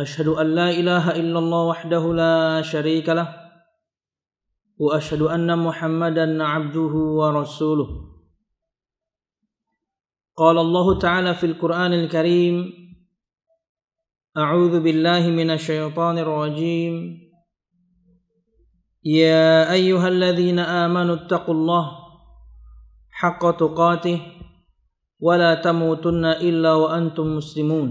أشهد أن لا إله إلا الله وحده لا شريك له وأشهد أن محمدا عبده ورسوله قال الله تعالى في القرآن الكريم أعوذ بالله من الشيطان الرجيم يا أيها الذين آمنوا اتقوا الله حق تقاته ولا تموتن إلا وأنتم مسلمون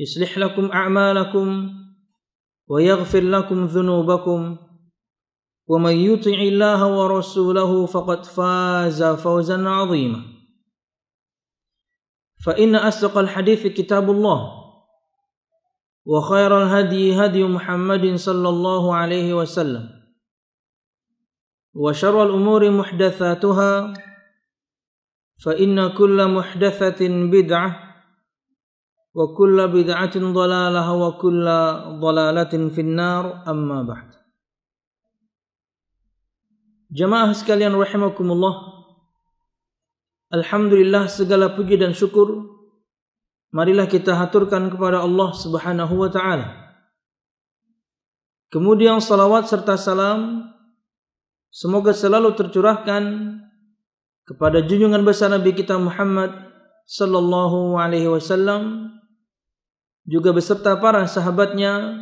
يصلح لكم اعمالكم ويغفر لكم ذنوبكم ومن يطع الله ورسوله فقد فاز فوزا عظيما فان اصدق الحديث كتاب الله وخير الهدي هدي محمد صلى الله عليه وسلم وشر الامور محدثاتها فان كل محدثه بدعه وكل بدعة ضلالة وكل ضلالة في النار أما بعد Jamaah sekalian rahimakumullah Alhamdulillah segala puji dan syukur Marilah kita haturkan kepada Allah subhanahu wa ta'ala Kemudian salawat serta salam Semoga selalu tercurahkan Kepada junjungan besar Nabi kita Muhammad Sallallahu alaihi wasallam juga beserta para sahabatnya,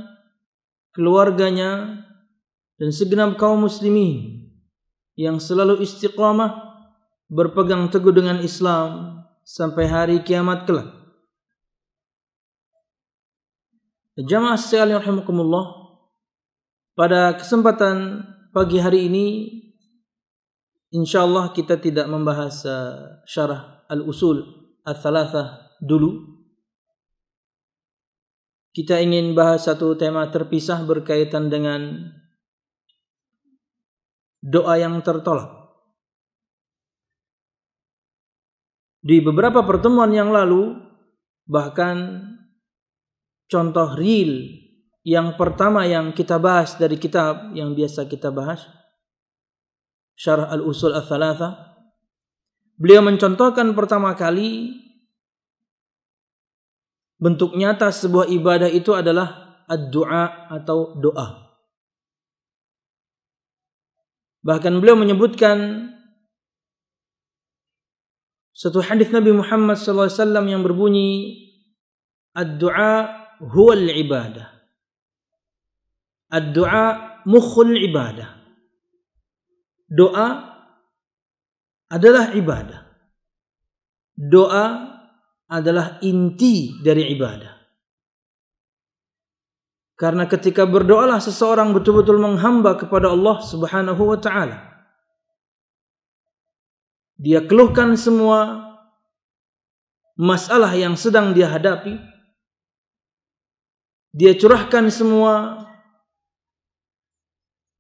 keluarganya, dan segenap kaum muslimin yang selalu istiqamah berpegang teguh dengan Islam sampai hari kiamat kelak. Jemaah sekalian rahimakumullah, pada kesempatan pagi hari ini insyaallah kita tidak membahas eh, syarah al-usul al-thalathah dulu Kita ingin bahas satu tema terpisah berkaitan dengan doa yang tertolak. Di beberapa pertemuan yang lalu, bahkan contoh real yang pertama yang kita bahas dari kitab yang biasa kita bahas, Syarah Al-Usul Al-Thalatha, beliau mencontohkan pertama kali bentuk nyata sebuah ibadah itu adalah addu'a atau doa. Bahkan beliau menyebutkan satu hadis Nabi Muhammad sallallahu alaihi wasallam yang berbunyi addu'a al ibadah. Addu'a mukhul ibadah. Doa adalah ibadah. Doa adalah inti dari ibadah. Karena ketika berdoalah seseorang betul-betul menghamba kepada Allah Subhanahu wa taala. Dia keluhkan semua masalah yang sedang dia hadapi. Dia curahkan semua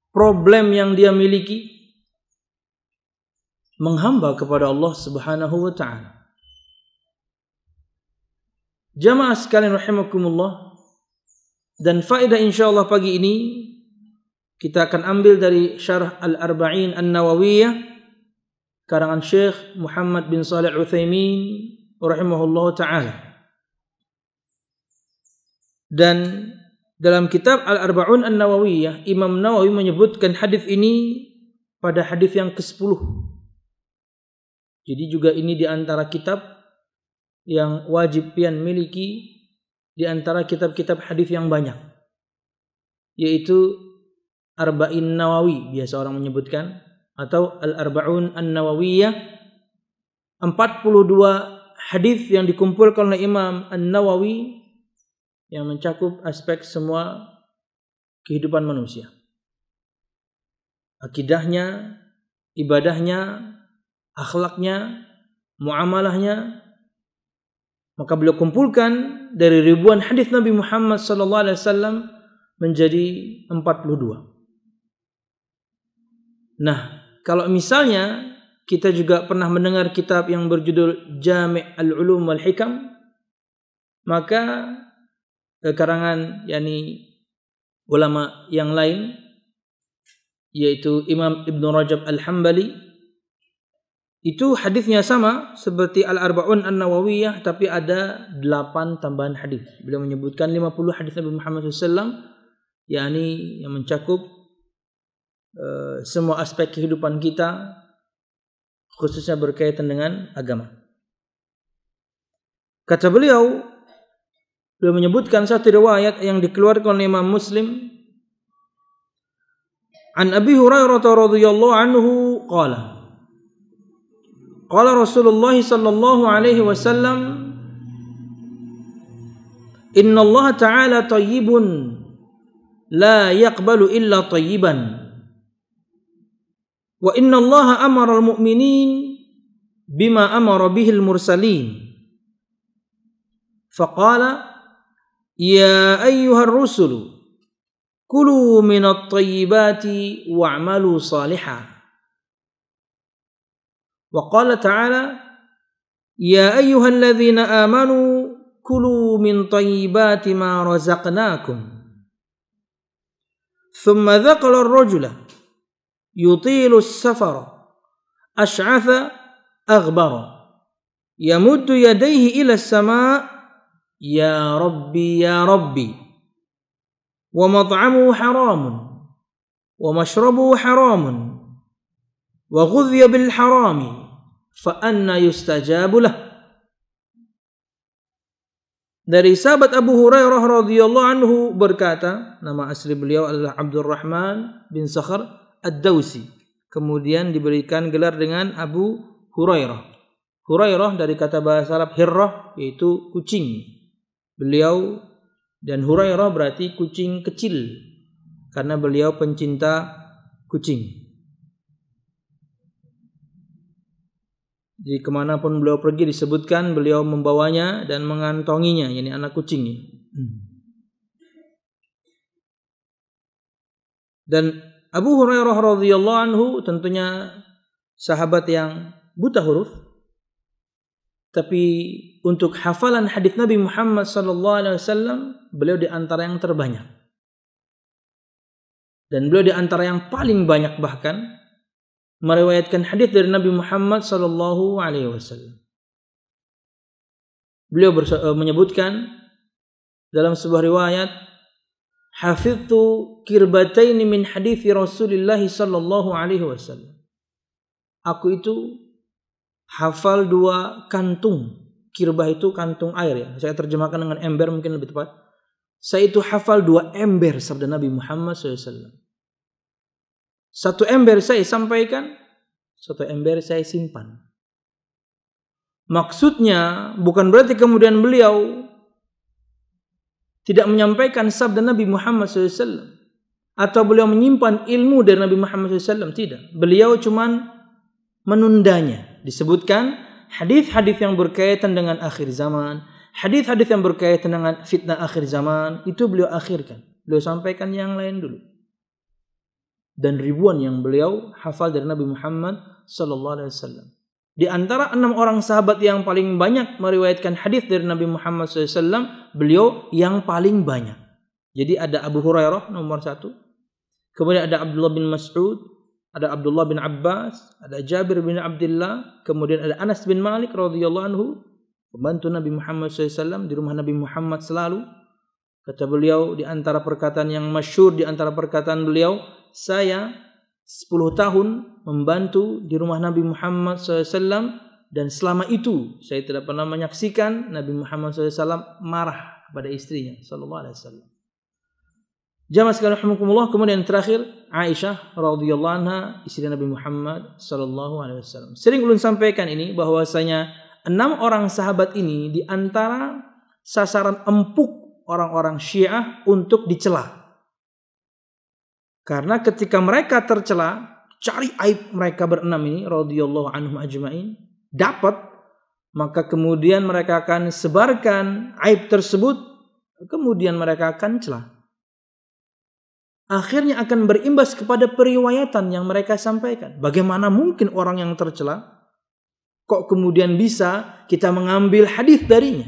problem yang dia miliki menghamba kepada Allah Subhanahu wa taala. Jamaah sekalian rahimakumullah dan faedah insyaallah pagi ini kita akan ambil dari syarah Al-Arba'in An-Nawawiyah karangan Syekh Muhammad bin Saleh Utsaimin rahimahullahu taala. Dan dalam kitab Al-Arba'un An-Nawawiyah Imam Nawawi menyebutkan hadis ini pada hadis yang ke-10. Jadi juga ini diantara kitab yang wajib pian miliki di antara kitab-kitab hadis yang banyak yaitu Arba'in Nawawi biasa orang menyebutkan atau Al-Arba'un An-Nawawiyah 42 hadis yang dikumpulkan oleh Imam An-Nawawi yang mencakup aspek semua kehidupan manusia akidahnya ibadahnya akhlaknya muamalahnya Maka beliau kumpulkan dari ribuan hadis Nabi Muhammad sallallahu alaihi wasallam menjadi 42. Nah, kalau misalnya kita juga pernah mendengar kitab yang berjudul Jami' al-Ulum wal Hikam maka eh, karangan yakni ulama yang lain yaitu Imam Ibn Rajab al hambali Itu hadisnya sama seperti Al-Arba'un An-Nawawiyah tapi ada 8 tambahan hadis. Beliau menyebutkan 50 hadis Nabi Muhammad SAW yakni yang mencakup uh, semua aspek kehidupan kita khususnya berkaitan dengan agama. Kata beliau, beliau menyebutkan satu riwayat yang dikeluarkan oleh Imam Muslim An Abi Hurairah radhiyallahu anhu qala قال رسول الله صلى الله عليه وسلم إن الله تعالى طيب لا يقبل إلا طيبا وإن الله أمر المؤمنين بما أمر به المرسلين فقال يا أيها الرسل كلوا من الطيبات واعملوا صالحاً وقال تعالى يا ايها الذين امنوا كلوا من طيبات ما رزقناكم ثم ذقل الرجل يطيل السفر اشعث اغبر يمد يديه الى السماء يا ربي يا ربي ومطعمه حرام ومشربه حرام wa ghudhiya bil harami fa dari sahabat Abu Hurairah radhiyallahu anhu berkata nama asli beliau adalah Abdurrahman bin Sakhar Ad-Dausi kemudian diberikan gelar dengan Abu Hurairah Hurairah dari kata bahasa Arab hirrah yaitu kucing beliau dan Hurairah berarti kucing kecil karena beliau pencinta kucing Jadi kemanapun beliau pergi disebutkan beliau membawanya dan mengantonginya, yani anak kucing. Dan Abu Hurairah radhiyallahu anhu tentunya sahabat yang buta huruf, tapi untuk hafalan hadis Nabi Muhammad sallallahu alaihi wasallam beliau di antara yang terbanyak. Dan beliau di antara yang paling banyak bahkan meriwayatkan hadis dari Nabi Muhammad Sallallahu Alaihi Wasallam. Beliau eh, menyebutkan dalam sebuah riwayat, Hafiztu kirbataini min hadis Rasulullah Sallallahu Alaihi Wasallam." Aku itu hafal dua kantung. Kirbah itu kantung air ya. Saya terjemahkan dengan ember mungkin lebih tepat. Saya itu hafal dua ember sabda Nabi Muhammad sallallahu alaihi wasallam. Satu ember saya sampaikan, satu ember saya simpan. Maksudnya bukan berarti kemudian beliau tidak menyampaikan sabda Nabi Muhammad SAW atau beliau menyimpan ilmu dari Nabi Muhammad SAW tidak. Beliau cuman menundanya. Disebutkan hadis-hadis yang berkaitan dengan akhir zaman, hadis-hadis yang berkaitan dengan fitnah akhir zaman itu beliau akhirkan. Beliau sampaikan yang lain dulu dan ribuan yang beliau hafal dari Nabi Muhammad sallallahu alaihi wasallam. Di antara enam orang sahabat yang paling banyak meriwayatkan hadis dari Nabi Muhammad SAW, beliau yang paling banyak. Jadi ada Abu Hurairah nomor satu, kemudian ada Abdullah bin Mas'ud, ada Abdullah bin Abbas, ada Jabir bin Abdullah, kemudian ada Anas bin Malik radhiyallahu anhu, pembantu Nabi Muhammad SAW di rumah Nabi Muhammad selalu. Kata beliau di antara perkataan yang masyur, di antara perkataan beliau, saya 10 tahun membantu di rumah Nabi Muhammad SAW dan selama itu saya tidak pernah menyaksikan Nabi Muhammad SAW marah kepada istrinya Sallallahu Alaihi Wasallam. Jamaah sekalian rahimakumullah kemudian terakhir Aisyah radhiyallahu anha istri Nabi Muhammad sallallahu alaihi wasallam. Sering ulun sampaikan ini bahwasanya enam orang sahabat ini di antara sasaran empuk orang-orang Syiah untuk dicela. Karena ketika mereka tercela, cari aib mereka berenam ini radhiyallahu anhum ajmain, dapat maka kemudian mereka akan sebarkan aib tersebut, kemudian mereka akan celah. Akhirnya akan berimbas kepada periwayatan yang mereka sampaikan. Bagaimana mungkin orang yang tercela kok kemudian bisa kita mengambil hadis darinya?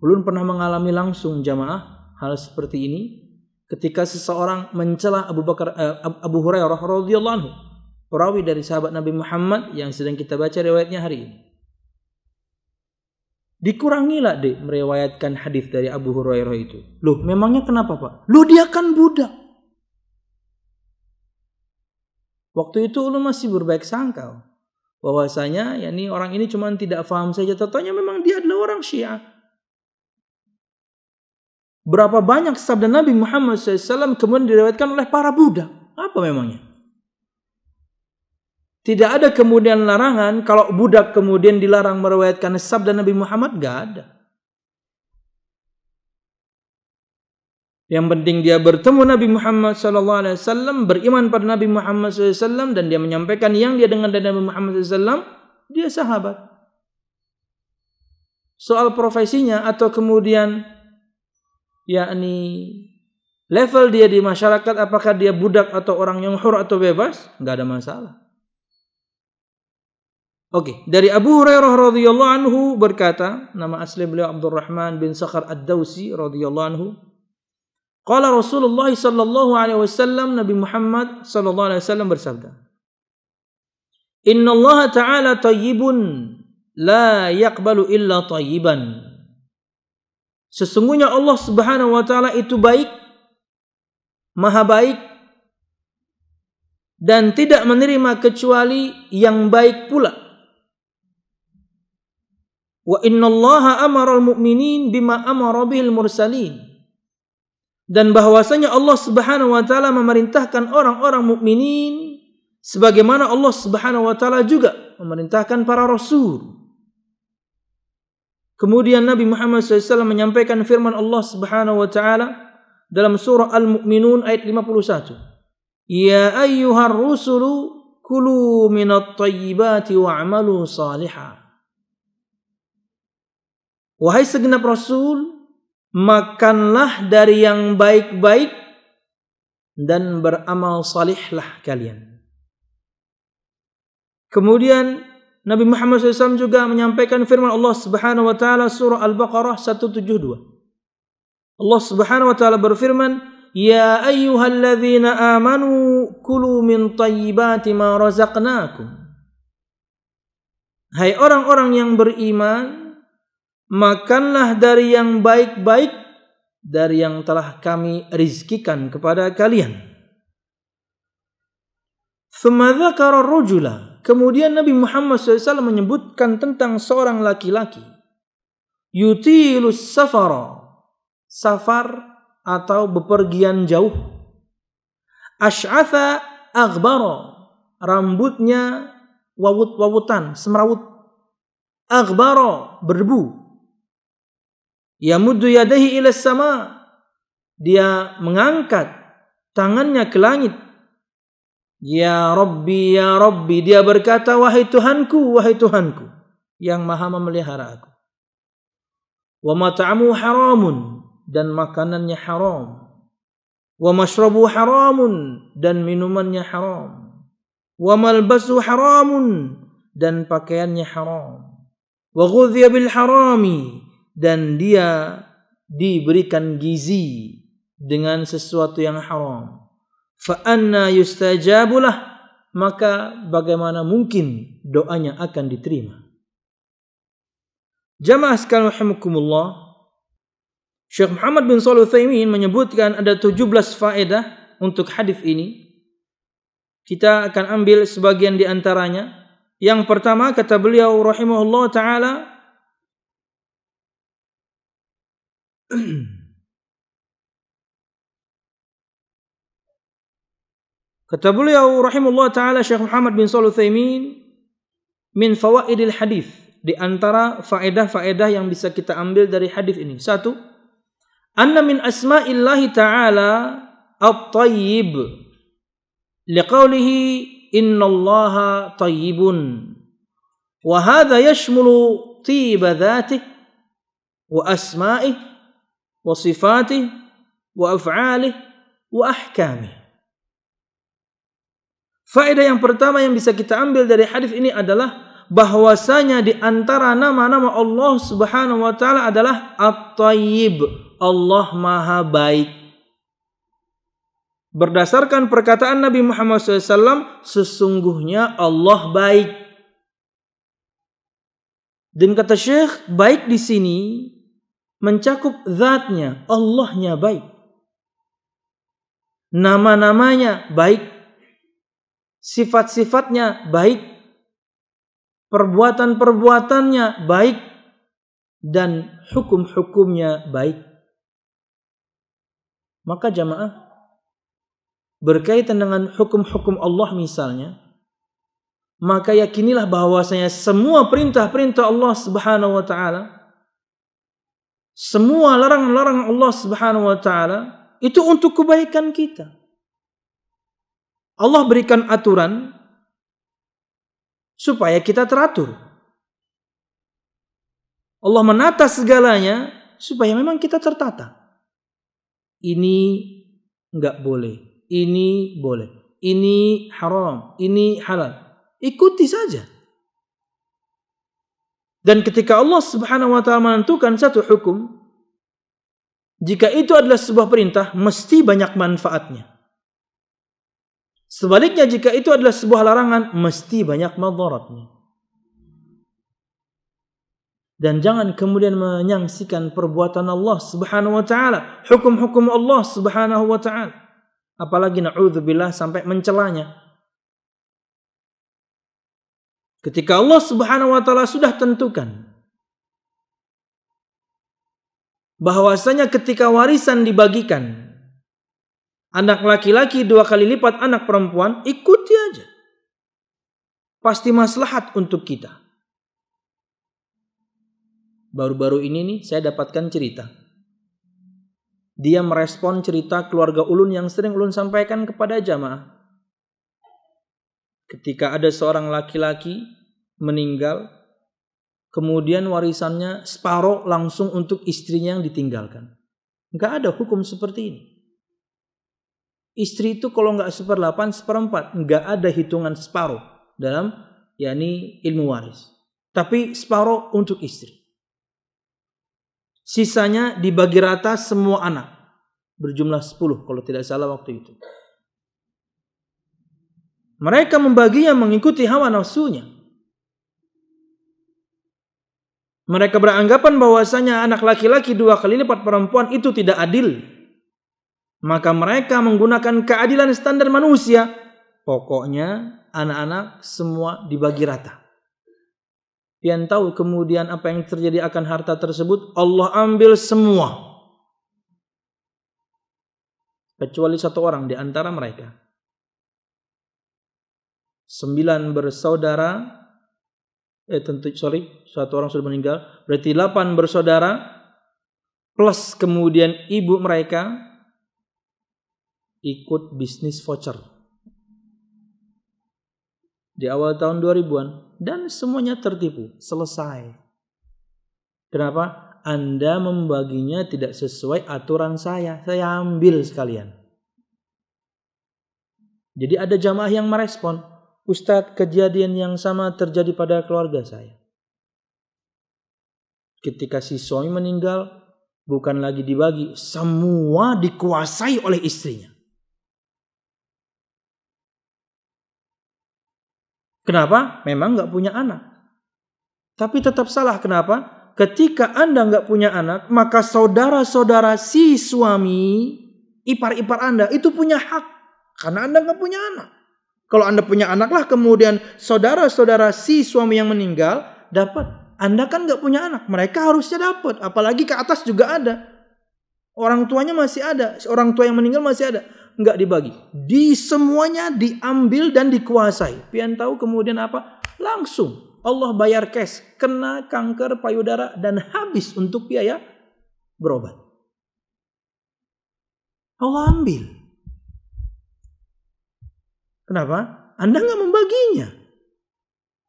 Belum pernah mengalami langsung jamaah hal seperti ini ketika seseorang mencela Abu Bakar uh, Abu Hurairah radhiyallahu anhu, perawi dari sahabat Nabi Muhammad yang sedang kita baca riwayatnya hari ini. Dikurangilah deh meriwayatkan hadis dari Abu Hurairah itu. Loh, memangnya kenapa, Pak? Loh, dia kan budak. Waktu itu lu masih berbaik sangka bahwasanya yakni orang ini cuma tidak paham saja. totalnya memang dia adalah orang Syiah. Berapa banyak sabda Nabi Muhammad SAW kemudian diriwayatkan oleh para budak. Apa memangnya? Tidak ada kemudian larangan kalau budak kemudian dilarang merawatkan sabda Nabi Muhammad. Gak ada. Yang penting dia bertemu Nabi Muhammad SAW, beriman pada Nabi Muhammad SAW, dan dia menyampaikan yang dia dengar dari Nabi Muhammad SAW, dia sahabat. Soal profesinya atau kemudian yakni level dia di masyarakat apakah dia budak atau orang yang hur atau bebas enggak ada masalah Oke okay. dari Abu Hurairah radhiyallahu anhu berkata nama asli beliau Abdurrahman bin Sakhar Ad-Dausi radhiyallahu anhu Qala Rasulullah sallallahu alaihi wasallam Nabi Muhammad sallallahu alaihi wasallam bersabda Inna Allah Ta'ala tayyibun la yaqbalu illa tayyiban Sesungguhnya Allah Subhanahu wa taala itu baik, maha baik dan tidak menerima kecuali yang baik pula. Wa innallaha amaral mu'minin bima amara bihil mursalin. Dan bahwasanya Allah Subhanahu wa taala memerintahkan orang-orang mukminin sebagaimana Allah Subhanahu wa taala juga memerintahkan para rasul. Kemudian Nabi Muhammad SAW menyampaikan firman Allah Subhanahu wa taala dalam surah Al-Mu'minun ayat 51. Ya ayyuhar rusulu kulu minat tayyibati wa'amalu saliha. Wahai segenap rasul, makanlah dari yang baik-baik dan beramal salihlah kalian. Kemudian Nabi Muhammad SAW juga menyampaikan firman Allah Subhanahu wa taala surah Al-Baqarah 172. Allah Subhanahu wa taala berfirman, "Ya الذين آمنوا كل من طيبات ما رزقناكم Hai orang-orang yang beriman, makanlah dari yang baik-baik dari yang telah kami rizkikan kepada kalian. Thumma dzakara ar Kemudian Nabi Muhammad SAW menyebutkan tentang seorang laki-laki. Yutilus safara. Safar atau bepergian jauh. Ash'atha aghbara. Rambutnya wawut-wawutan, semrawut. Aghbara, berdebu. Yamuddu yadahi ila sama. Dia mengangkat tangannya ke langit Ya Rabbi, Ya Rabbi. Dia berkata, wahai Tuhanku, wahai Tuhanku. Yang maha memelihara aku. Wa mata'amu haramun. Dan makanannya haram. Wa mashrabu haramun. Dan minumannya haram. Wa malbasu haramun. Dan pakaiannya haram. Wa ghudhiya bil harami. Dan dia diberikan gizi dengan sesuatu yang haram fa anna yustajabulah maka bagaimana mungkin doanya akan diterima Jamaah sekalian rahimakumullah Syekh Muhammad bin Shalih Utsaimin menyebutkan ada 17 faedah untuk hadis ini kita akan ambil sebagian di antaranya yang pertama kata beliau rahimahullah taala Kata beliau rahimullah taala Syekh Muhammad bin Shalih Utsaimin min fawaidil hadis di antara faedah-faedah yang bisa kita ambil dari hadis ini. Satu, anna min asma'illahi ta'ala at-tayyib liqaulihi innallaha tayyibun wa hadha yashmulu tiba dhatih wa asma'ih wa sifatih wa af'alih wa ahkamih Faedah yang pertama yang bisa kita ambil dari hadis ini adalah bahwasanya di antara nama-nama Allah Subhanahu wa taala adalah At-Tayyib, Allah Maha Baik. Berdasarkan perkataan Nabi Muhammad SAW, sesungguhnya Allah baik. Dan kata Syekh, baik di sini mencakup zatnya, Allahnya baik. Nama-namanya baik, sifat-sifatnya baik, perbuatan-perbuatannya baik, dan hukum-hukumnya baik. Maka jamaah berkaitan dengan hukum-hukum Allah misalnya, maka yakinilah bahwasanya semua perintah-perintah Allah Subhanahu wa taala semua larangan-larangan Allah Subhanahu wa taala itu untuk kebaikan kita. Allah berikan aturan supaya kita teratur. Allah menata segalanya supaya memang kita tertata. Ini nggak boleh, ini boleh, ini haram, ini halal. Ikuti saja. Dan ketika Allah Subhanahu wa taala menentukan satu hukum, jika itu adalah sebuah perintah, mesti banyak manfaatnya. Sebaliknya jika itu adalah sebuah larangan mesti banyak madaratnya. Dan jangan kemudian menyangsikan perbuatan Allah Subhanahu wa taala, hukum-hukum Allah Subhanahu wa taala. Apalagi naudzubillah sampai mencelanya. Ketika Allah Subhanahu wa taala sudah tentukan bahwasanya ketika warisan dibagikan anak laki-laki dua kali lipat anak perempuan, ikuti aja. Pasti maslahat untuk kita. Baru-baru ini nih saya dapatkan cerita. Dia merespon cerita keluarga Ulun yang sering Ulun sampaikan kepada jamaah. Ketika ada seorang laki-laki meninggal, kemudian warisannya separuh langsung untuk istrinya yang ditinggalkan. Enggak ada hukum seperti ini. Istri itu kalau nggak seperdelapan, seperempat. Nggak ada hitungan separuh dalam yakni ilmu waris. Tapi separuh untuk istri. Sisanya dibagi rata semua anak. Berjumlah 10 kalau tidak salah waktu itu. Mereka membagi yang mengikuti hawa nafsunya. Mereka beranggapan bahwasanya anak laki-laki dua kali lipat perempuan itu tidak adil. Maka mereka menggunakan keadilan standar manusia. Pokoknya anak-anak semua dibagi rata. Pian tahu kemudian apa yang terjadi akan harta tersebut Allah ambil semua. Kecuali satu orang di antara mereka. Sembilan bersaudara. Eh tentu sorry satu orang sudah meninggal. Berarti delapan bersaudara. Plus kemudian ibu mereka ikut bisnis voucher. Di awal tahun 2000-an dan semuanya tertipu, selesai. Kenapa? Anda membaginya tidak sesuai aturan saya. Saya ambil sekalian. Jadi ada jamaah yang merespon, Ustadz kejadian yang sama terjadi pada keluarga saya. Ketika si suami meninggal, bukan lagi dibagi, semua dikuasai oleh istrinya. Kenapa? Memang nggak punya anak. Tapi tetap salah. Kenapa? Ketika Anda nggak punya anak, maka saudara-saudara si suami, ipar-ipar Anda itu punya hak. Karena Anda nggak punya anak. Kalau Anda punya anak lah, kemudian saudara-saudara si suami yang meninggal dapat. Anda kan nggak punya anak, mereka harusnya dapat. Apalagi ke atas juga ada. Orang tuanya masih ada, orang tua yang meninggal masih ada nggak dibagi. Di semuanya diambil dan dikuasai. Pian tahu kemudian apa? Langsung Allah bayar cash, kena kanker payudara dan habis untuk biaya berobat. Allah ambil. Kenapa? Anda nggak membaginya.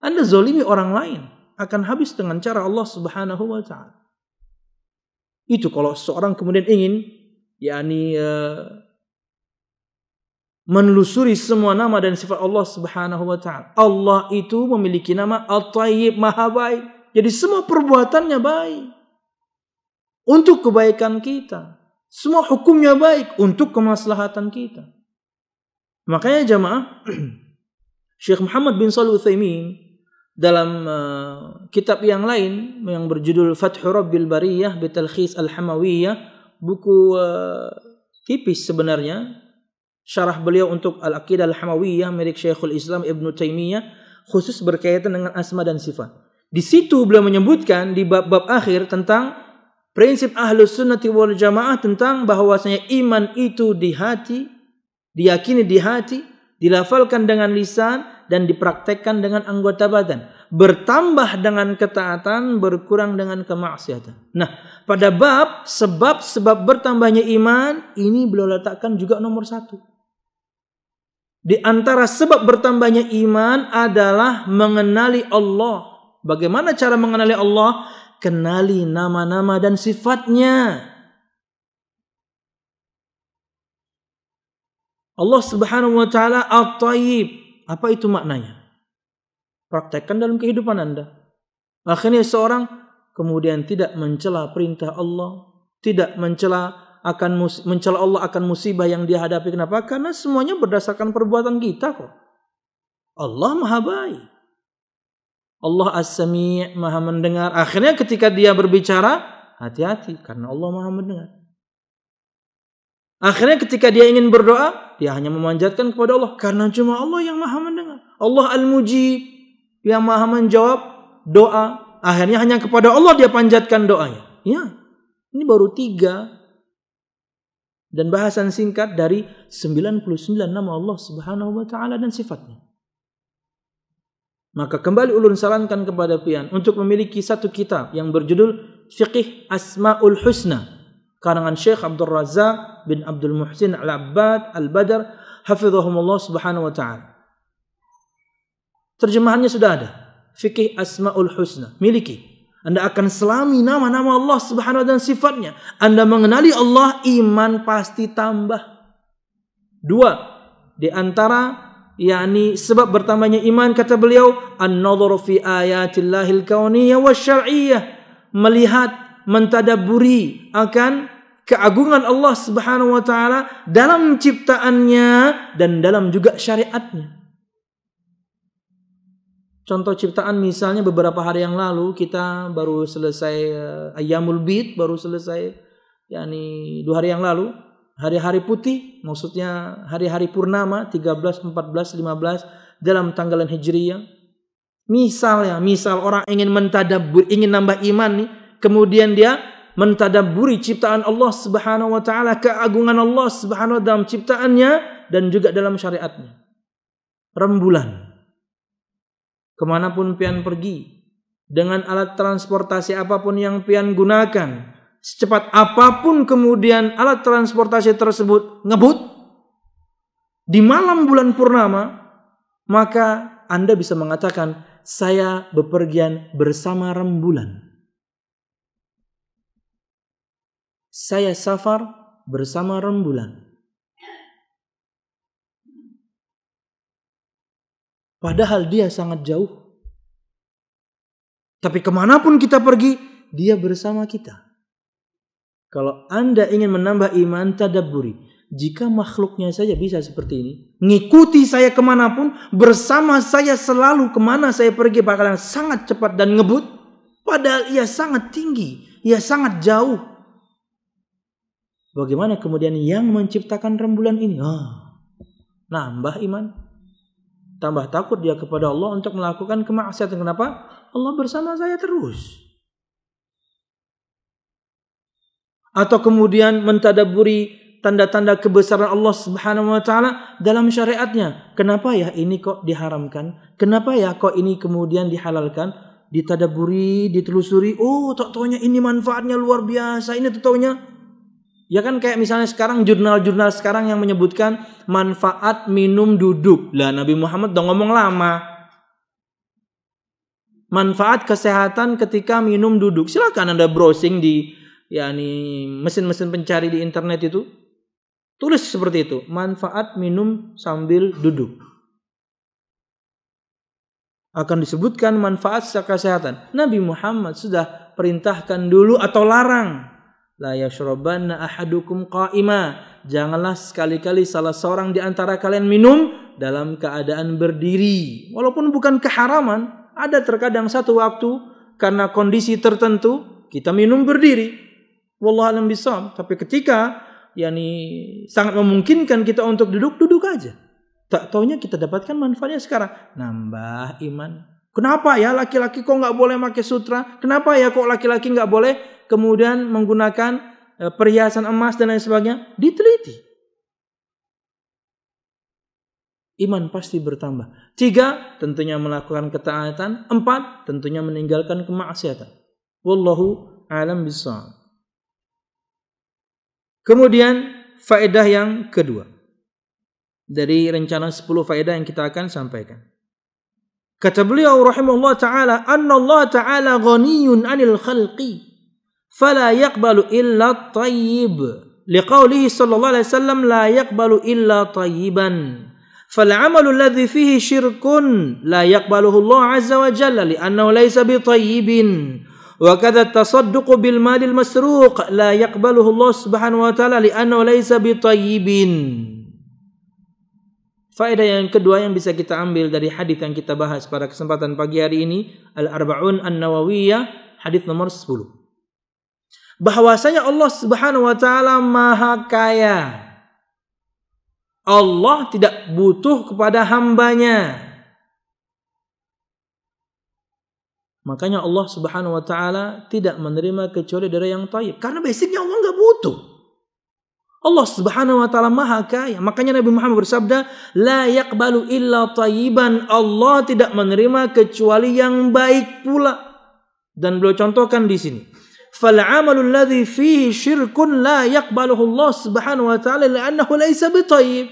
Anda zolimi orang lain. Akan habis dengan cara Allah subhanahu wa ta'ala. Itu kalau seorang kemudian ingin yakni uh, menelusuri semua nama dan sifat Allah Subhanahu wa taala. Allah itu memiliki nama Al thayyib Maha Baik. Jadi semua perbuatannya baik. Untuk kebaikan kita. Semua hukumnya baik untuk kemaslahatan kita. Makanya jamaah Syekh Muhammad bin Shalih Utsaimin dalam uh, kitab yang lain yang berjudul Fathu Rabbil Bariyah bi Talkhis Al-Hamawiyah buku uh, tipis sebenarnya syarah beliau untuk Al-Aqidah Al-Hamawiyah milik Syekhul Islam Ibn Taimiyah khusus berkaitan dengan asma dan sifat. Di situ beliau menyebutkan di bab-bab akhir tentang prinsip ahlu sunnati wal jamaah tentang bahwasanya iman itu di hati, diyakini di hati, dilafalkan dengan lisan dan dipraktekkan dengan anggota badan. Bertambah dengan ketaatan, berkurang dengan kemaksiatan. Nah, pada bab sebab-sebab bertambahnya iman, ini beliau letakkan juga nomor satu. Di antara sebab bertambahnya iman adalah mengenali Allah. Bagaimana cara mengenali Allah? Kenali nama-nama dan sifatnya. Allah subhanahu wa ta'ala al-tayyib. Apa itu maknanya? Praktekkan dalam kehidupan anda. Akhirnya seorang kemudian tidak mencela perintah Allah. Tidak mencela akan mencela Allah akan musibah yang dia hadapi. Kenapa? Karena semuanya berdasarkan perbuatan kita kok. Allah Maha Baik. Allah As-Sami' Maha mendengar. Akhirnya ketika dia berbicara, hati-hati karena Allah Maha mendengar. Akhirnya ketika dia ingin berdoa, dia hanya memanjatkan kepada Allah karena cuma Allah yang Maha mendengar. Allah Al-Mujib yang Maha menjawab doa. Akhirnya hanya kepada Allah dia panjatkan doanya. Ya, ini baru tiga dan bahasan singkat dari 99 nama Allah Subhanahu wa taala dan sifatnya. Maka kembali ulun sarankan kepada pian untuk memiliki satu kitab yang berjudul Fiqih Asmaul Husna karangan Syekh Abdul Razak bin Abdul Muhsin Al-Abbad Al-Badar hafizahumullah Subhanahu wa taala. Terjemahannya sudah ada. Fiqih Asmaul Husna. Miliki. Anda akan selami nama-nama Allah subhanahu wa ta'ala dan sifatnya. Anda mengenali Allah, iman pasti tambah. Dua, di antara yakni sebab bertambahnya iman kata beliau an-nadharu fi ayatillahil kauniyah wasyar'iyyah melihat mentadaburi akan keagungan Allah Subhanahu wa taala dalam ciptaannya dan dalam juga syariatnya. Contoh ciptaan misalnya beberapa hari yang lalu kita baru selesai uh, eh, Ayamul Bid, baru selesai yakni dua hari yang lalu hari-hari putih maksudnya hari-hari purnama 13, 14, 15 dalam tanggalan Hijriah. Misalnya, misal orang ingin mentadabur, ingin nambah iman nih, kemudian dia mentadaburi ciptaan Allah Subhanahu wa taala, keagungan Allah Subhanahu wa taala dalam ciptaannya dan juga dalam syariatnya. Rembulan kemanapun pian pergi, dengan alat transportasi apapun yang pian gunakan, secepat apapun kemudian alat transportasi tersebut ngebut, di malam bulan purnama, maka Anda bisa mengatakan, saya bepergian bersama rembulan. Saya safar bersama rembulan. Padahal dia sangat jauh. Tapi kemanapun kita pergi, dia bersama kita. Kalau Anda ingin menambah iman tadaburi, jika makhluknya saja bisa seperti ini, ngikuti saya kemanapun, bersama saya selalu kemana saya pergi bakalan sangat cepat dan ngebut, padahal ia sangat tinggi, ia sangat jauh. Bagaimana kemudian yang menciptakan rembulan ini? Oh, nambah iman tambah takut dia kepada Allah untuk melakukan kemaksiatan. Kenapa? Allah bersama saya terus. Atau kemudian mentadaburi tanda-tanda kebesaran Allah Subhanahu wa taala dalam syariatnya. Kenapa ya ini kok diharamkan? Kenapa ya kok ini kemudian dihalalkan? Ditadaburi, ditelusuri, oh tak taunya ini manfaatnya luar biasa, ini tak taunya Ya kan kayak misalnya sekarang jurnal-jurnal sekarang yang menyebutkan manfaat minum duduk. Lah Nabi Muhammad dong ngomong lama. Manfaat kesehatan ketika minum duduk. Silakan Anda browsing di yakni mesin-mesin pencari di internet itu. Tulis seperti itu, manfaat minum sambil duduk. Akan disebutkan manfaat secara kesehatan. Nabi Muhammad sudah perintahkan dulu atau larang La yashrabanna ahadukum qa'ima. Janganlah sekali-kali salah seorang di antara kalian minum dalam keadaan berdiri. Walaupun bukan keharaman, ada terkadang satu waktu karena kondisi tertentu kita minum berdiri. Wallahu alam bisam. Tapi ketika yakni sangat memungkinkan kita untuk duduk, duduk aja. Tak taunya kita dapatkan manfaatnya sekarang. Nambah iman. Kenapa ya laki-laki kok nggak boleh pakai sutra? Kenapa ya kok laki-laki nggak boleh kemudian menggunakan e, perhiasan emas dan lain sebagainya? Diteliti. Iman pasti bertambah. Tiga, tentunya melakukan ketaatan. Empat, tentunya meninggalkan kemaksiatan. Wallahu alam bisawab. Kemudian faedah yang kedua dari rencana 10 faedah yang kita akan sampaikan. Kata beliau rahimahullah taala, "Anna Allah taala ghaniyun 'anil khalqi, fala yakbalu illa tayyib." Liqaulihi sallallahu alaihi wasallam, "La yakbalu illa tayyiban." فالعمل الذي فيه شرك لا يقبله الله عز وجل لأنه ليس بطيب وكذا التصدق بالمال المسروق لا يقبله الله سبحانه وتعالى لأنه ليس بطيب Faedah yang kedua yang bisa kita ambil dari hadis yang kita bahas pada kesempatan pagi hari ini Al-Arba'un An-Nawawiyah hadis nomor 10. Bahwasanya Allah Subhanahu wa taala Maha Kaya. Allah tidak butuh kepada hambanya. Makanya Allah Subhanahu wa taala tidak menerima kecuali dari yang taib. Karena basicnya Allah nggak butuh. Allah Subhanahu wa taala Maha Kaya. Makanya Nabi Muhammad bersabda, "La yaqbalu illa thayyiban." Allah tidak menerima kecuali yang baik pula. Dan beliau contohkan di sini. "Fal 'amalu alladhi fihi syirkun la yaqbaluhu Allah Subhanahu wa taala li'annahu laisa bithayyib."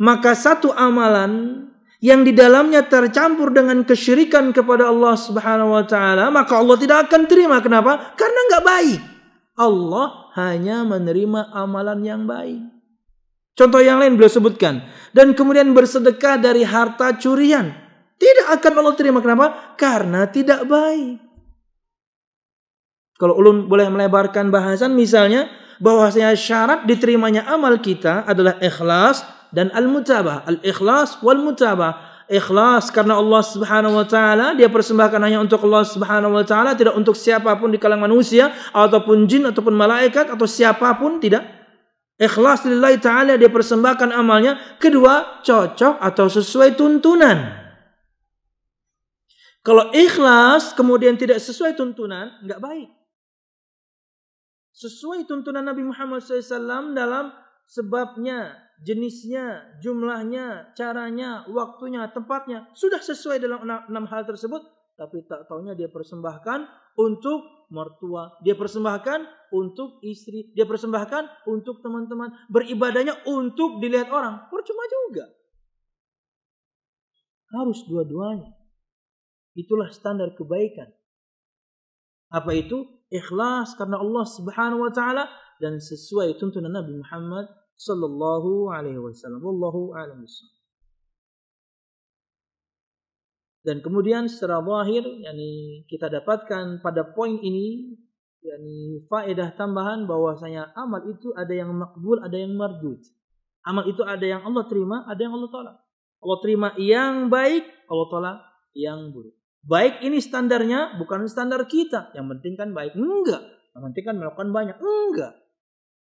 Maka satu amalan yang di dalamnya tercampur dengan kesyirikan kepada Allah Subhanahu wa taala, maka Allah tidak akan terima. Kenapa? Karena nggak baik. Allah hanya menerima amalan yang baik. Contoh yang lain beliau sebutkan. Dan kemudian bersedekah dari harta curian. Tidak akan Allah terima. Kenapa? Karena tidak baik. Kalau ulun boleh melebarkan bahasan misalnya bahwasanya syarat diterimanya amal kita adalah ikhlas dan al-mutabah. Al-ikhlas wal-mutabah ikhlas karena Allah Subhanahu wa taala, dia persembahkan hanya untuk Allah Subhanahu wa taala, tidak untuk siapapun di kalangan manusia ataupun jin ataupun malaikat atau siapapun tidak. Ikhlas lillahi taala dia persembahkan amalnya, kedua cocok atau sesuai tuntunan. Kalau ikhlas kemudian tidak sesuai tuntunan, nggak baik. Sesuai tuntunan Nabi Muhammad SAW dalam sebabnya jenisnya, jumlahnya, caranya, waktunya, tempatnya sudah sesuai dalam enam hal tersebut, tapi tak taunya dia persembahkan untuk mertua, dia persembahkan untuk istri, dia persembahkan untuk teman-teman, beribadahnya untuk dilihat orang. Percuma juga. Harus dua-duanya. Itulah standar kebaikan. Apa itu? Ikhlas karena Allah Subhanahu wa taala dan sesuai tuntunan Nabi Muhammad sallallahu alaihi wasallam. Wallahu a'lam Dan kemudian secara zahir yakni kita dapatkan pada poin ini yakni faedah tambahan bahwasanya amal itu ada yang makbul, ada yang mardud. Amal itu ada yang Allah terima, ada yang Allah tolak. Allah terima yang baik, Allah tolak yang buruk. Baik ini standarnya bukan standar kita. Yang penting kan baik. Enggak. Yang penting kan melakukan banyak. Enggak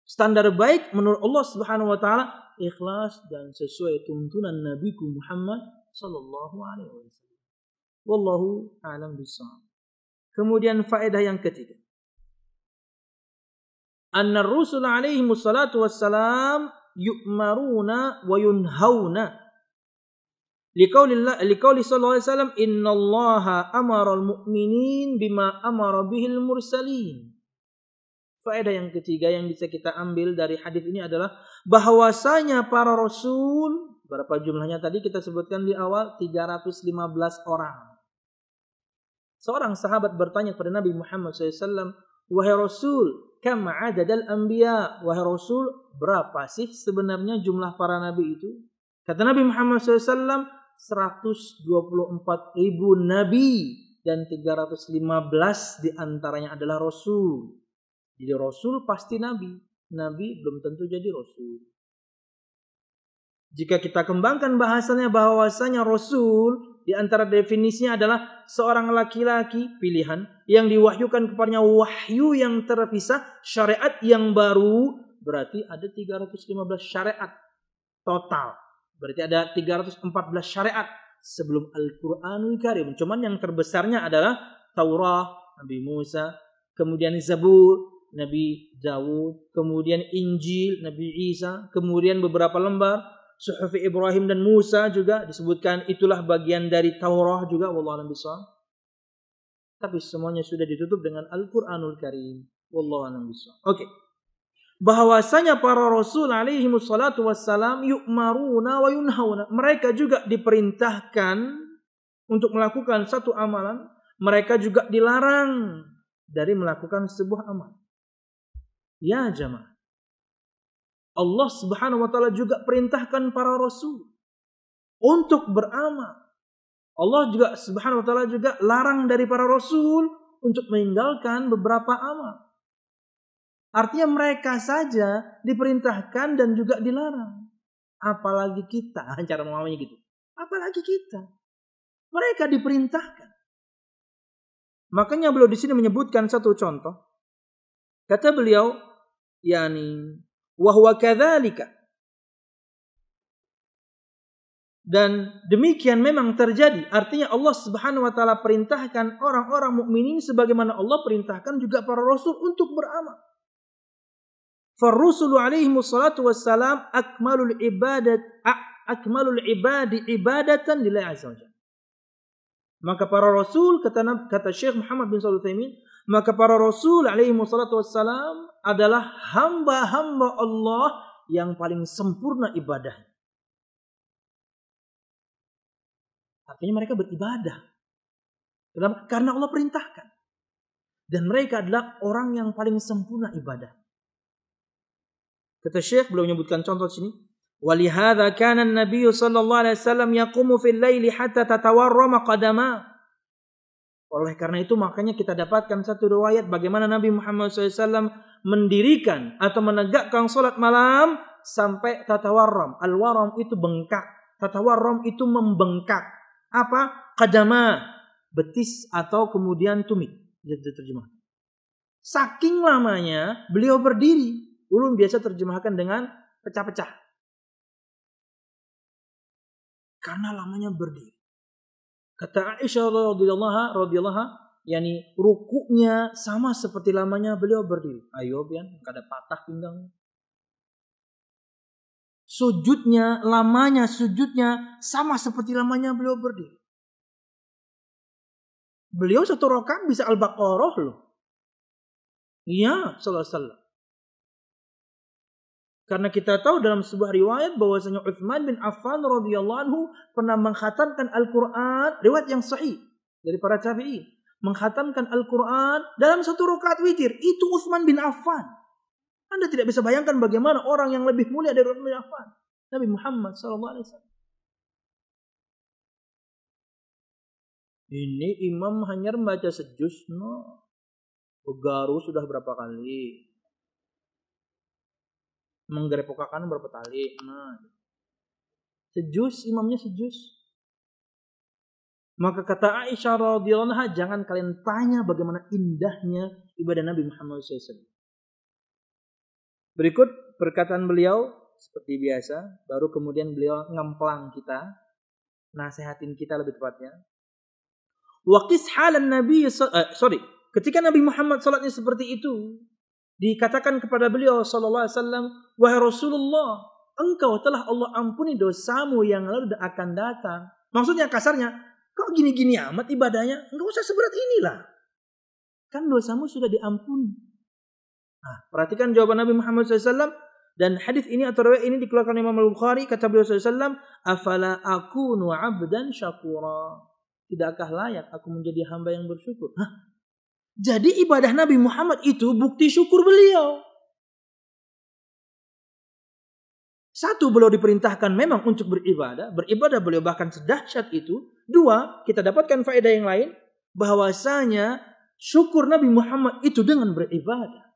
standar baik menurut Allah Subhanahu wa taala ikhlas dan sesuai tuntunan Nabi Muhammad sallallahu alaihi wasallam. Wallahu a'lam bissawab. Kemudian faedah yang ketiga. Anna rusul alaihi wassalatu wassalam yu'maruna wa yunhauna. Liqaulillah liqauli sallallahu alaihi wasallam innallaha amara al-mu'minin bima amara bihil mursalin. Faedah yang ketiga yang bisa kita ambil dari hadis ini adalah bahwasanya para rasul berapa jumlahnya tadi kita sebutkan di awal 315 orang. Seorang sahabat bertanya kepada Nabi Muhammad SAW, wahai Rasul, kam adadal ambia Wahai Rasul, berapa sih sebenarnya jumlah para nabi itu? Kata Nabi Muhammad SAW, 124 ribu nabi dan 315 diantaranya adalah Rasul. Jadi rasul pasti nabi, nabi belum tentu jadi rasul. Jika kita kembangkan bahasanya bahwasanya rasul di antara definisinya adalah seorang laki-laki pilihan yang diwahyukan kepadanya wahyu yang terpisah, syariat yang baru, berarti ada 315 syariat total. Berarti ada 314 syariat sebelum Al-Qur'anul Karim. Cuman yang terbesarnya adalah Taurat, Nabi Musa, kemudian Zabur, Nabi Dawud, kemudian Injil Nabi Isa, kemudian beberapa lembar Suhuf Ibrahim dan Musa juga disebutkan itulah bagian dari Taurah juga wallahu a'lam Tapi semuanya sudah ditutup dengan Al-Qur'anul Karim. Wallahu a'lam Oke. Okay. Bahwasanya para rasul alaihi wassalatu wassalam yu'maruna wa yunhauna. Mereka juga diperintahkan untuk melakukan satu amalan, mereka juga dilarang dari melakukan sebuah amal. Ya jamaah. Allah Subhanahu wa taala juga perintahkan para rasul untuk beramal. Allah juga Subhanahu wa taala juga larang dari para rasul untuk meninggalkan beberapa amal. Artinya mereka saja diperintahkan dan juga dilarang. Apalagi kita, cara memahaminya gitu. Apalagi kita. Mereka diperintahkan. Makanya beliau di sini menyebutkan satu contoh. Kata beliau, yani wahwa kadzalika dan demikian memang terjadi artinya Allah Subhanahu wa taala perintahkan orang-orang mukminin sebagaimana Allah perintahkan juga para rasul untuk beramal Farrusulu alaihi wassalatu wassalam akmalul ibadat akmalul ibadi ibadatan lillahi azza wajalla. Maka para rasul kata kata Syekh Muhammad bin Shalih Utsaimin, maka para rasul alaihi wassalatu wassalam adalah hamba-hamba Allah yang paling sempurna ibadah. Artinya mereka beribadah. Kenapa? Karena Allah perintahkan. Dan mereka adalah orang yang paling sempurna ibadah. Kata Syekh belum menyebutkan contoh sini. Walihada kana Nabi sallallahu alaihi wasallam yaqumu fil laili hatta tatawarrama qadama. Oleh karena itu makanya kita dapatkan satu riwayat bagaimana Nabi Muhammad SAW mendirikan atau menegakkan solat malam sampai tatawarram. Al-waram itu bengkak. Tatawarram itu membengkak. Apa? Kadama. Betis atau kemudian tumit. Jadi terjemah. Saking lamanya beliau berdiri. Ulun biasa terjemahkan dengan pecah-pecah. Karena lamanya berdiri. Kata Aisyah radhiyallahu radhiyallahu yakni rukuknya sama seperti lamanya beliau berdiri. Ayo Bian, kada patah pinggang. Sujudnya, lamanya sujudnya sama seperti lamanya beliau berdiri. Beliau satu rokan bisa Al-Baqarah loh. Iya, sallallahu alaihi wasallam. Karena kita tahu dalam sebuah riwayat bahwasanya Uthman bin Affan radhiyallahu anhu pernah mengkhatamkan Al-Qur'an, riwayat yang sahih dari para tabi'i. mengkhatamkan Al-Qur'an dalam satu rakaat witir. Itu Uthman bin Affan. Anda tidak bisa bayangkan bagaimana orang yang lebih mulia dari Uthman bin Affan, Nabi Muhammad saw. Ini imam hanya membaca sejus, no. Pegaru sudah berapa kali? menggerepokakan berapa tali nah. sejus imamnya sejus maka kata Aisyah radhiyallahu jangan kalian tanya bagaimana indahnya ibadah Nabi Muhammad SAW berikut perkataan beliau seperti biasa baru kemudian beliau ngemplang kita nasehatin kita lebih tepatnya Wakis halan Nabi, eh, sorry, ketika Nabi Muhammad sholatnya seperti itu, Dikatakan kepada beliau sallallahu alaihi wasallam, "Wahai Rasulullah, engkau telah Allah ampuni dosamu yang lalu akan datang." Maksudnya kasarnya, kok gini-gini amat ibadahnya? Enggak usah seberat inilah. Kan dosamu sudah diampuni. Nah, perhatikan jawaban Nabi Muhammad SAW dan hadis ini atau riwayat ini dikeluarkan Imam Al-Bukhari kata beliau SAW, "Afala aku abdan syakura?" Tidakkah layak aku menjadi hamba yang bersyukur? Hah? Jadi ibadah Nabi Muhammad itu bukti syukur beliau. Satu, beliau diperintahkan memang untuk beribadah. Beribadah beliau bahkan sedahsyat itu. Dua, kita dapatkan faedah yang lain. Bahwasanya syukur Nabi Muhammad itu dengan beribadah.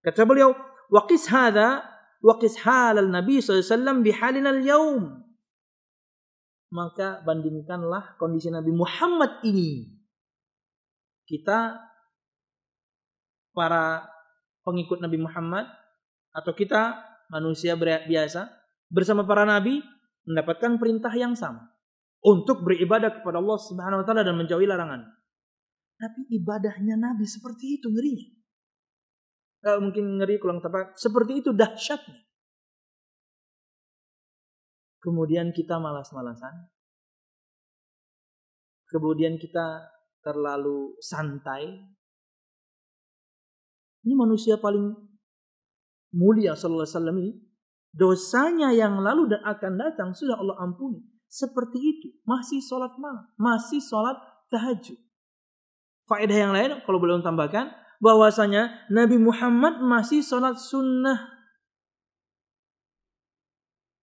Kata beliau, waqis hadha waqis halal Nabi SAW al yaum. Maka bandingkanlah kondisi Nabi Muhammad ini kita para pengikut Nabi Muhammad atau kita manusia biasa bersama para nabi mendapatkan perintah yang sama untuk beribadah kepada Allah Subhanahu wa taala dan menjauhi larangan. Tapi ibadahnya Nabi seperti itu ngerinya. Eh, mungkin ngeri kurang tepat. Seperti itu dahsyatnya. Kemudian kita malas-malasan. Kemudian kita terlalu santai. Ini manusia paling mulia sallallahu alaihi wasallam ini dosanya yang lalu dan akan datang sudah Allah ampuni. Seperti itu, masih sholat malam, masih sholat tahajud. Faedah yang lain, kalau boleh tambahkan, bahwasanya Nabi Muhammad masih sholat sunnah.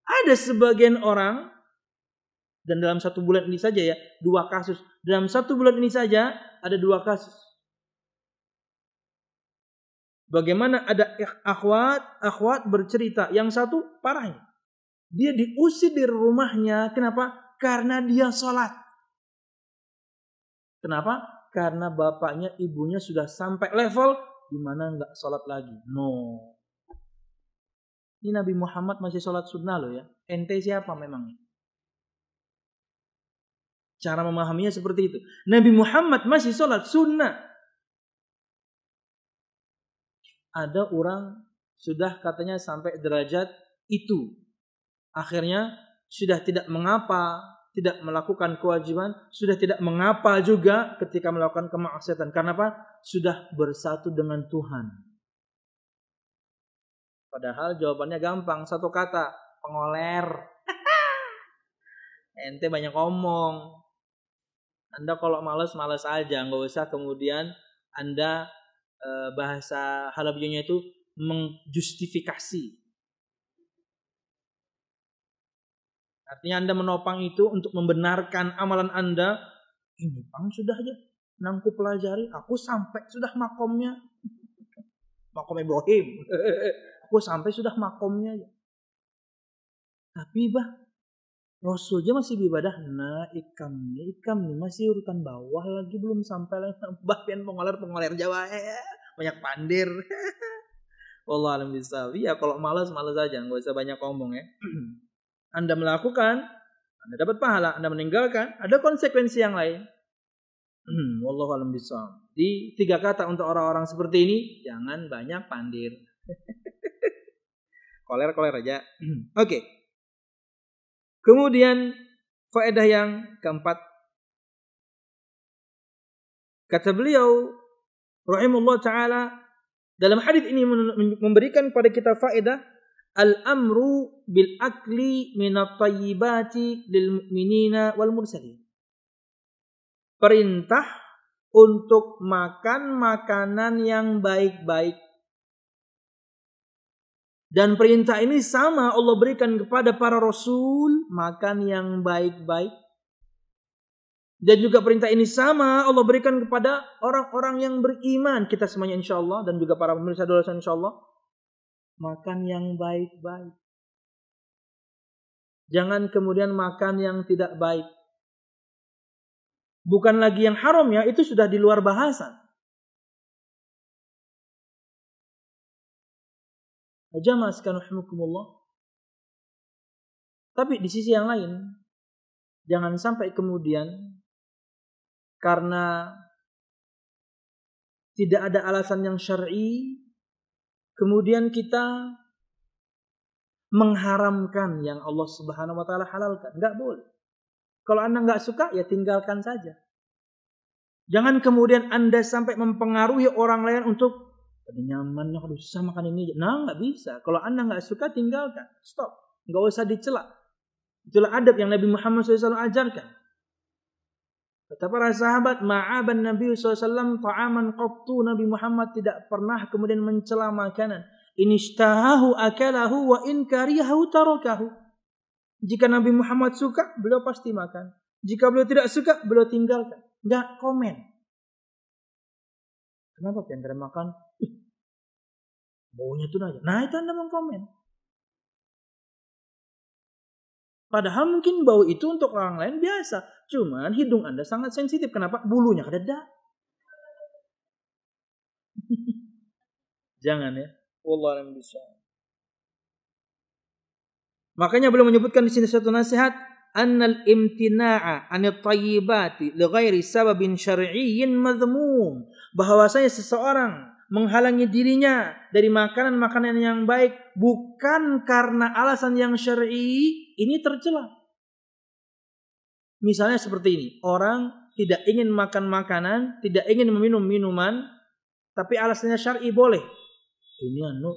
Ada sebagian orang dan dalam satu bulan ini saja ya dua kasus dalam satu bulan ini saja ada dua kasus bagaimana ada akhwat akhwat bercerita yang satu parahnya dia diusir dari rumahnya kenapa karena dia sholat kenapa karena bapaknya ibunya sudah sampai level di mana nggak sholat lagi no ini Nabi Muhammad masih sholat sunnah loh ya ente siapa memangnya Cara memahaminya seperti itu. Nabi Muhammad masih sholat sunnah. Ada orang sudah katanya sampai derajat itu. Akhirnya sudah tidak mengapa, tidak melakukan kewajiban, sudah tidak mengapa juga ketika melakukan kemaksiatan. Karena apa? Sudah bersatu dengan Tuhan. Padahal jawabannya gampang, satu kata, pengoler. Ente banyak omong anda kalau males males aja, nggak usah kemudian Anda eh, bahasa Halabiunya itu mengjustifikasi Artinya Anda menopang itu untuk membenarkan amalan Anda. Ini pang sudah aja, nangku pelajari, aku sampai sudah makomnya. Makom Ibrahim. aku sampai sudah makomnya. Tapi bah, Rasul aja masih ibadah nah ikam ni ikam ni masih urutan bawah lagi belum sampai lagi bahkan pengoler pengoler Jawa eh, banyak pandir Allah alam bisa ya kalau malas malas aja nggak usah banyak ngomong ya Anda melakukan Anda dapat pahala Anda meninggalkan ada konsekuensi yang lain Allah alam bisa di tiga kata untuk orang-orang seperti ini jangan banyak pandir koler koler aja oke okay. Kemudian faedah yang keempat kata beliau rahimullah taala dalam hadis ini memberikan pada kita faedah al-amru bil akli minat tayyibati lil mu'minina wal mursalin. Perintah untuk makan makanan yang baik-baik dan perintah ini sama Allah berikan kepada para rasul makan yang baik-baik. Dan juga perintah ini sama Allah berikan kepada orang-orang yang beriman kita semuanya insya Allah dan juga para pemirsa dosen insya Allah makan yang baik-baik. Jangan kemudian makan yang tidak baik. Bukan lagi yang haram ya, itu sudah di luar bahasan. Jamaah sekalian rahimakumullah. Tapi di sisi yang lain, jangan sampai kemudian karena tidak ada alasan yang syar'i kemudian kita mengharamkan yang Allah Subhanahu wa taala halalkan. Enggak boleh. Kalau Anda enggak suka ya tinggalkan saja. Jangan kemudian Anda sampai mempengaruhi orang lain untuk pada nyaman, aduh susah makan ini. Nah nggak bisa. Kalau anda nggak suka tinggalkan, stop. Nggak usah dicela. Itulah adab yang Nabi Muhammad SAW ajarkan. Kata para sahabat, ma'aban Nabi SAW ta'aman qattu Nabi Muhammad tidak pernah kemudian mencela makanan. Inishtahahu akalahu wa in tarokahu. Jika Nabi Muhammad suka, beliau pasti makan. Jika beliau tidak suka, beliau tinggalkan. Nggak komen. Kenapa piantara makan? maunya tuna aja. Nah itu Anda mengkomen. Padahal mungkin bau itu untuk orang lain biasa. Cuman hidung Anda sangat sensitif. Kenapa? Bulunya kededak. Jangan ya. Allah yang bisa. Makanya belum menyebutkan di sini satu nasihat annal imtina'a anil tayyibati li ghairi sababin syar'iin madhmum bahwasanya seseorang menghalangi dirinya dari makanan-makanan yang baik bukan karena alasan yang syar'i ini tercela. Misalnya seperti ini, orang tidak ingin makan makanan, tidak ingin meminum minuman, tapi alasannya syar'i boleh. Ini anu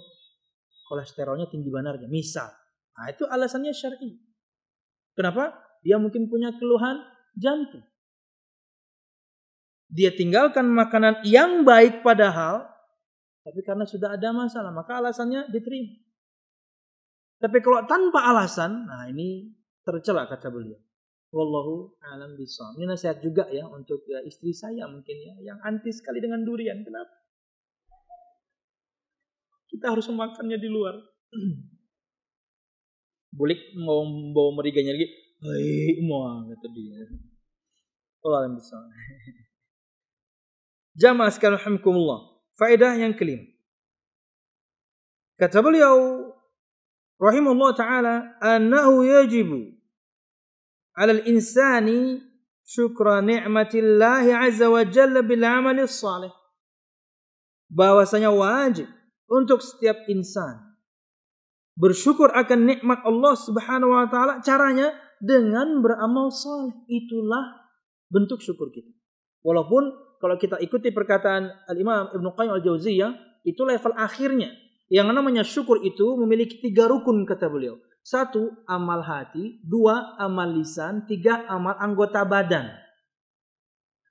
kolesterolnya tinggi banarnya, misal. Nah, itu alasannya syar'i. Kenapa? Dia mungkin punya keluhan jantung. Dia tinggalkan makanan yang baik padahal tapi karena sudah ada masalah, maka alasannya diterima. Tapi kalau tanpa alasan, nah ini tercela kata beliau. Wallahu alam bisa. Ini nasihat juga ya untuk ya, istri saya mungkin ya yang anti sekali dengan durian. Kenapa? Kita harus memakannya di luar. Bulik mau bawa meriganya lagi. Hei, mau kata dia. Wallahu alam bisa. Jamaah sekalian, alhamdulillah. Faedah yang kelima. Kata beliau rahimahullah taala, anahu yajibu 'ala al-insani syukra ni'matillahi 'azza wa jalla bil 'amali salih." Bahwasanya wajib untuk setiap insan bersyukur akan nikmat Allah Subhanahu wa taala caranya dengan beramal saleh. Itulah bentuk syukur kita. Walaupun kalau kita ikuti perkataan Al-Imam Ibn Qayyim Al-Jauziyah, ya, itu level akhirnya. Yang namanya syukur itu memiliki tiga rukun kata beliau. Satu, amal hati. Dua, amal lisan. Tiga, amal anggota badan.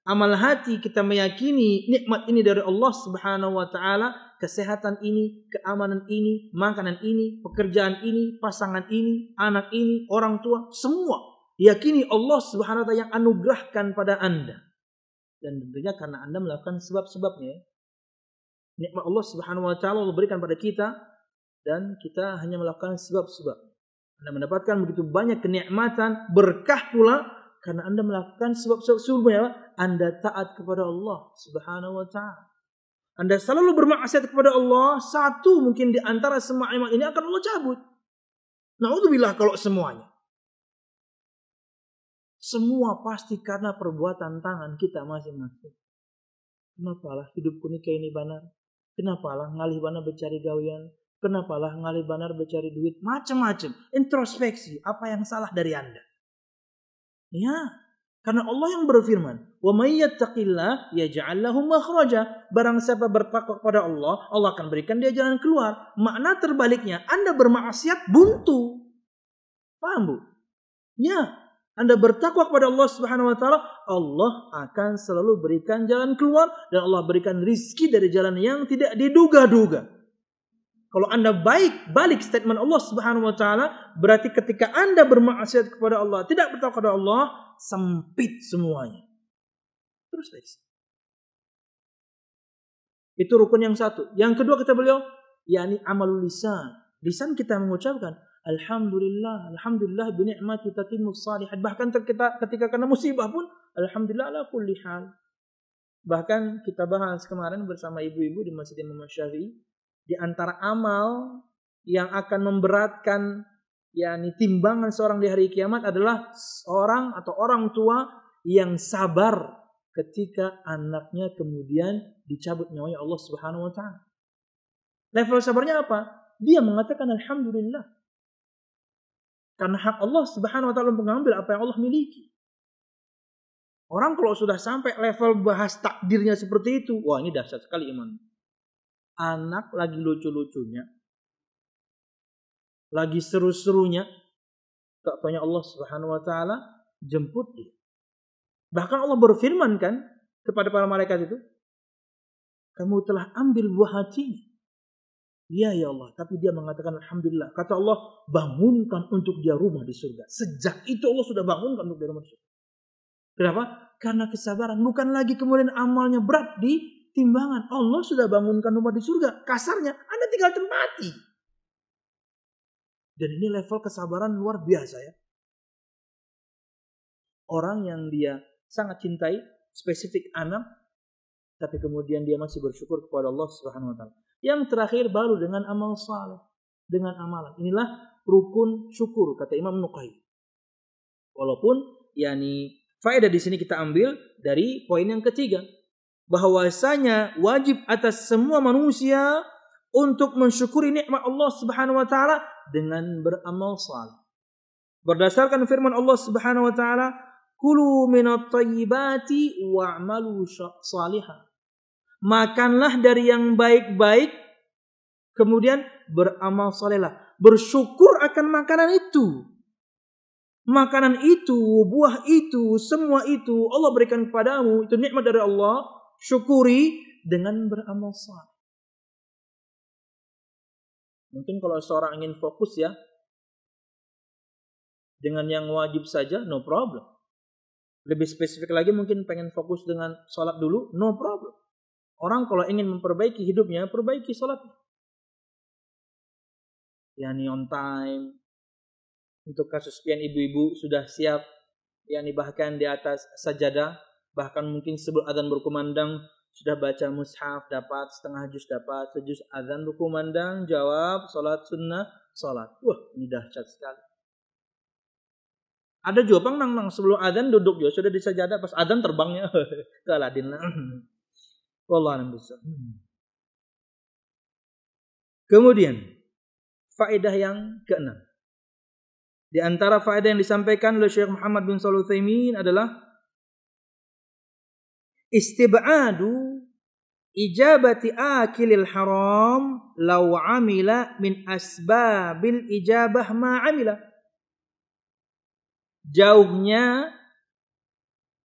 Amal hati kita meyakini nikmat ini dari Allah Subhanahu wa taala, kesehatan ini, keamanan ini, makanan ini, pekerjaan ini, pasangan ini, anak ini, orang tua, semua. Yakini Allah Subhanahu wa taala yang anugerahkan pada Anda dan tentunya karena Anda melakukan sebab-sebabnya. Ya. Nikmat Allah Subhanahu wa taala Allah berikan pada kita dan kita hanya melakukan sebab-sebab. Anda mendapatkan begitu banyak kenikmatan, berkah pula karena Anda melakukan sebab-sebab sebelumnya Anda taat kepada Allah Subhanahu wa taala. Anda selalu bermaksiat kepada Allah, satu mungkin di antara semua iman ini akan Allah cabut. nah bilang kalau semuanya. Semua pasti karena perbuatan tangan kita masing-masing. Kenapalah hidupku ini kayak ini Kenapa Kenapalah ngalih banar bercari gawian? Kenapalah ngalih banar bercari duit? Macam-macam. Introspeksi. Apa yang salah dari Anda? Ya, karena Allah yang berfirman, "Wa may yattaqillah ya Barang siapa bertakwa kepada Allah, Allah akan berikan dia jalan keluar. Makna terbaliknya, Anda bermaksiat buntu. Paham, Bu? Ya, anda bertakwa kepada Allah Subhanahu wa taala, Allah akan selalu berikan jalan keluar dan Allah berikan rizki dari jalan yang tidak diduga-duga. Kalau Anda baik balik statement Allah Subhanahu wa taala, berarti ketika Anda bermaksiat kepada Allah, tidak bertakwa kepada Allah, sempit semuanya. Terus dari Itu rukun yang satu. Yang kedua kata beliau, yakni amalul lisan. Lisan kita mengucapkan Alhamdulillah, alhamdulillah bi kita tatimmu salihat. Bahkan kita ketika kena musibah pun alhamdulillah ala kulli Bahkan kita bahas kemarin bersama ibu-ibu di Masjid Imam Syafi'i di antara amal yang akan memberatkan yakni timbangan seorang di hari kiamat adalah seorang atau orang tua yang sabar ketika anaknya kemudian dicabut nyawanya Allah Subhanahu wa taala. Level sabarnya apa? Dia mengatakan alhamdulillah karena hak Allah Subhanahu wa taala mengambil apa yang Allah miliki. Orang kalau sudah sampai level bahas takdirnya seperti itu, wah ini dahsyat sekali iman. Anak lagi lucu-lucunya, lagi seru-serunya, tak banyak Allah Subhanahu wa taala jemput dia. Bahkan Allah berfirman kan kepada para malaikat itu, kamu telah ambil buah hatinya. Ya ya Allah, tapi dia mengatakan alhamdulillah. Kata Allah, bangunkan untuk dia rumah di surga. Sejak itu Allah sudah bangunkan untuk dia rumah di surga. Kenapa? Karena kesabaran bukan lagi kemudian amalnya berat di timbangan. Allah sudah bangunkan rumah di surga. Kasarnya, Anda tinggal tempati. Dan ini level kesabaran luar biasa ya. Orang yang dia sangat cintai, spesifik anak, tapi kemudian dia masih bersyukur kepada Allah Subhanahu wa taala. Yang terakhir baru dengan amal saleh, dengan amalan. Inilah rukun syukur kata Imam Nukai. Walaupun yakni faedah di sini kita ambil dari poin yang ketiga bahwasanya wajib atas semua manusia untuk mensyukuri nikmat Allah Subhanahu wa taala dengan beramal saleh. Berdasarkan firman Allah Subhanahu wa taala, "Kulu minat wa wa'malu salihan." makanlah dari yang baik-baik, kemudian beramal solehlah. Bersyukur akan makanan itu. Makanan itu, buah itu, semua itu Allah berikan kepadamu. Itu nikmat dari Allah. Syukuri dengan beramal soleh. Mungkin kalau seorang ingin fokus ya, dengan yang wajib saja, no problem. Lebih spesifik lagi mungkin pengen fokus dengan sholat dulu, no problem. Orang kalau ingin memperbaiki hidupnya, perbaiki sholat, Yani on time. Untuk kasus pian ibu-ibu sudah siap. Yani bahkan di atas sajadah. Bahkan mungkin sebelum adzan berkumandang sudah baca mushaf dapat setengah juz dapat sejus adzan berkumandang jawab sholat sunnah sholat wah ini dahsyat sekali ada juga pang nang nang sebelum adzan duduk juga sudah di sajadah pas adzan terbangnya ke Aladin lah Wallahu hmm. Kemudian faedah yang keenam. Di antara faedah yang disampaikan oleh Syekh Muhammad bin Shalih Utsaimin adalah istibadu ijabati akilil haram law amila min asbabil ijabah ma amila. Jauhnya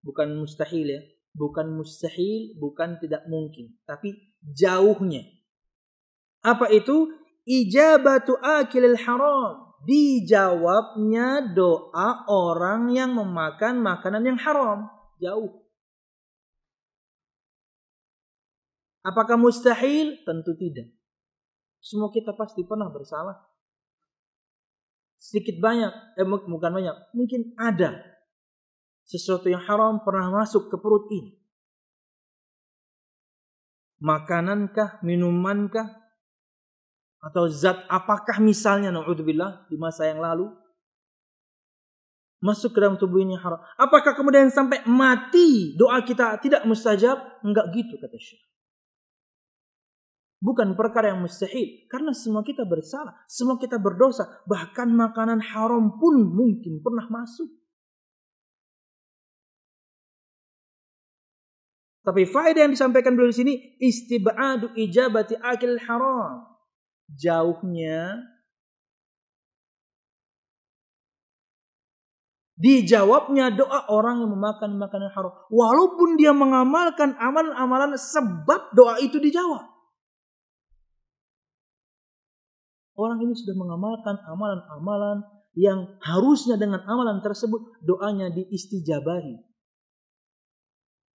bukan mustahil ya bukan mustahil, bukan tidak mungkin, tapi jauhnya. Apa itu? Ijabatu akilil haram. Dijawabnya doa orang yang memakan makanan yang haram. Jauh. Apakah mustahil? Tentu tidak. Semua kita pasti pernah bersalah. Sedikit banyak, eh bukan banyak, mungkin ada sesuatu yang haram pernah masuk ke perut ini? Makanankah, minumankah, atau zat apakah misalnya naudzubillah di masa yang lalu masuk ke dalam tubuh ini haram. Apakah kemudian sampai mati doa kita tidak mustajab? Enggak gitu kata Syekh. Bukan perkara yang mustahil karena semua kita bersalah, semua kita berdosa, bahkan makanan haram pun mungkin pernah masuk. Tapi faedah yang disampaikan beliau di sini istibadu ijabati akil haram. Jauhnya Dijawabnya doa orang yang memakan makanan haram. Walaupun dia mengamalkan amalan-amalan sebab doa itu dijawab. Orang ini sudah mengamalkan amalan-amalan yang harusnya dengan amalan tersebut doanya diistijabahi.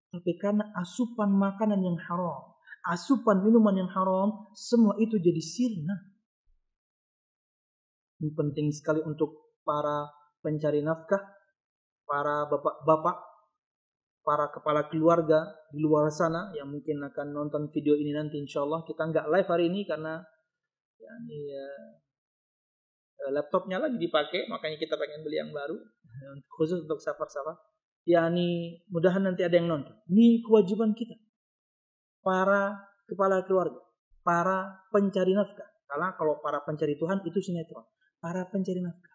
Tapi karena asupan makanan yang haram, asupan minuman yang haram, semua itu jadi sirna. Ini penting sekali untuk para pencari nafkah, para bapak-bapak, para kepala keluarga di luar sana yang mungkin akan nonton video ini nanti insya Allah. Kita nggak live hari ini karena ya, ini, ya, laptopnya lagi dipakai, makanya kita pengen beli yang baru khusus untuk safar-safar yakni mudahan nanti ada yang nonton. Ini kewajiban kita. Para kepala keluarga, para pencari nafkah. Karena kalau para pencari Tuhan itu sinetron. Para pencari nafkah.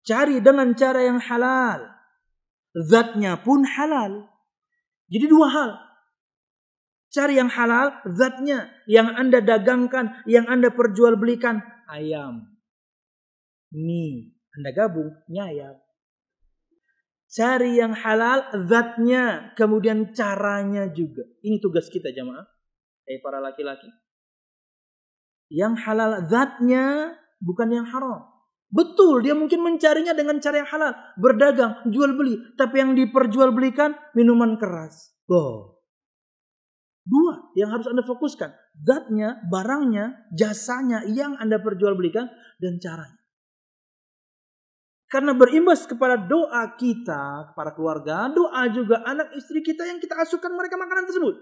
Cari dengan cara yang halal. Zatnya pun halal. Jadi dua hal. Cari yang halal, zatnya. Yang Anda dagangkan, yang Anda perjualbelikan. Ayam, mie, anda gabung nyayang. Cari yang halal zatnya, kemudian caranya juga. Ini tugas kita jamaah, eh para laki-laki. Yang halal zatnya bukan yang haram. Betul, dia mungkin mencarinya dengan cara yang halal, berdagang, jual beli, tapi yang diperjual belikan minuman keras. Oh. Dua yang harus Anda fokuskan, zatnya, barangnya, jasanya yang Anda perjual belikan dan caranya. Karena berimbas kepada doa kita, kepada keluarga, doa juga anak istri kita yang kita asuhkan mereka makanan tersebut.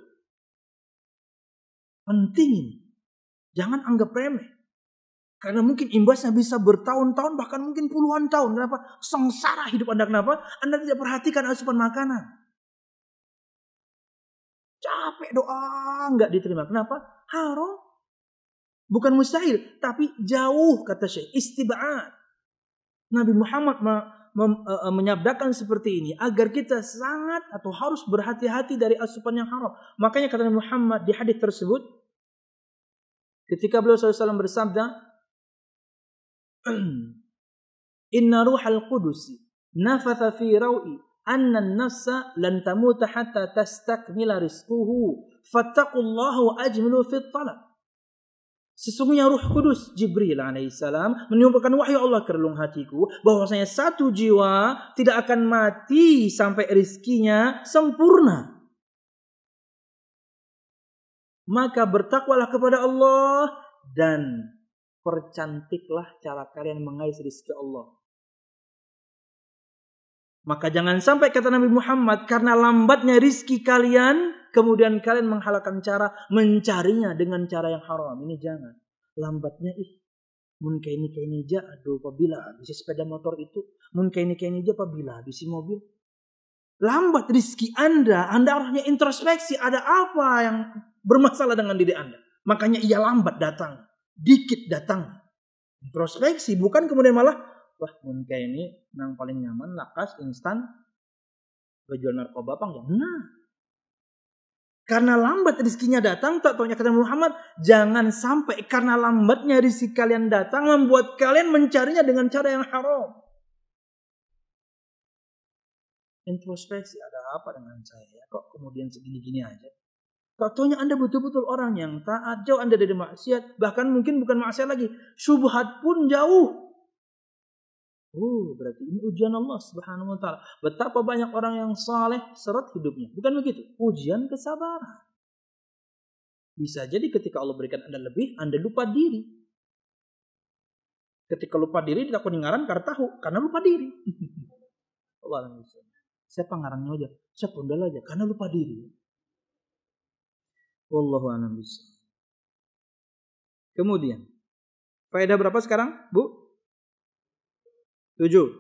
penting ini Jangan anggap remeh. Karena mungkin imbasnya bisa bertahun-tahun bahkan mungkin puluhan tahun. Kenapa? Sengsara hidup Anda. Kenapa? Anda tidak perhatikan asupan makanan. Capek doa nggak diterima. Kenapa? Haram. Bukan mustahil, tapi jauh kata Syekh. Istibaat. Nabi Muhammad e, e, menyabdakan seperti ini agar kita sangat atau harus berhati-hati dari asupan yang haram. Makanya kata Nabi Muhammad di hadis tersebut ketika beliau SAW bersabda Inna ruhal qudusi nafatha fi rawi anna nafsa lan tamuta hatta tastakmila rizquhu fattaqullaha wa ajmilu fit talab Sesungguhnya Ruh Kudus Jibril alaihissalam menyampaikan wahyu Allah ke relung hatiku bahwasanya satu jiwa tidak akan mati sampai rizkinya sempurna. Maka bertakwalah kepada Allah dan percantiklah cara kalian mengais rizki Allah. Maka jangan sampai kata Nabi Muhammad karena lambatnya rizki kalian kemudian kalian menghalalkan cara mencarinya dengan cara yang haram. Ini jangan. Lambatnya ih. mungkin kayak ini aja aduh apabila habis sepeda motor itu, mungkin ini- kayak ini aja apabila habis mobil. Lambat rizki Anda, Anda harusnya introspeksi ada apa yang bermasalah dengan diri Anda. Makanya ia lambat datang, dikit datang. Introspeksi bukan kemudian malah wah mungkin ini yang paling nyaman lakas instan gak narkoba apa enggak nah karena lambat rizkinya datang, tak tahunya kata Muhammad, jangan sampai karena lambatnya rizki kalian datang membuat kalian mencarinya dengan cara yang haram. Introspeksi, ada apa dengan saya? Kok kemudian segini-gini aja? Tak tahunya Anda betul-betul orang yang taat, jauh Anda dari maksiat, bahkan mungkin bukan maksiat lagi. Subhat pun jauh. Oh, berarti ini ujian Allah Subhanahu wa taala. Betapa banyak orang yang saleh seret hidupnya. Bukan begitu. Ujian kesabaran. Bisa jadi ketika Allah berikan Anda lebih, Anda lupa diri. Ketika lupa diri, tidak pendengaran karena tahu, karena lupa diri. Allah Siapa ngarangnya aja? Siapa undal aja? Karena lupa diri. Wallahu bisa. Kemudian, faedah berapa sekarang, Bu? Tujuh.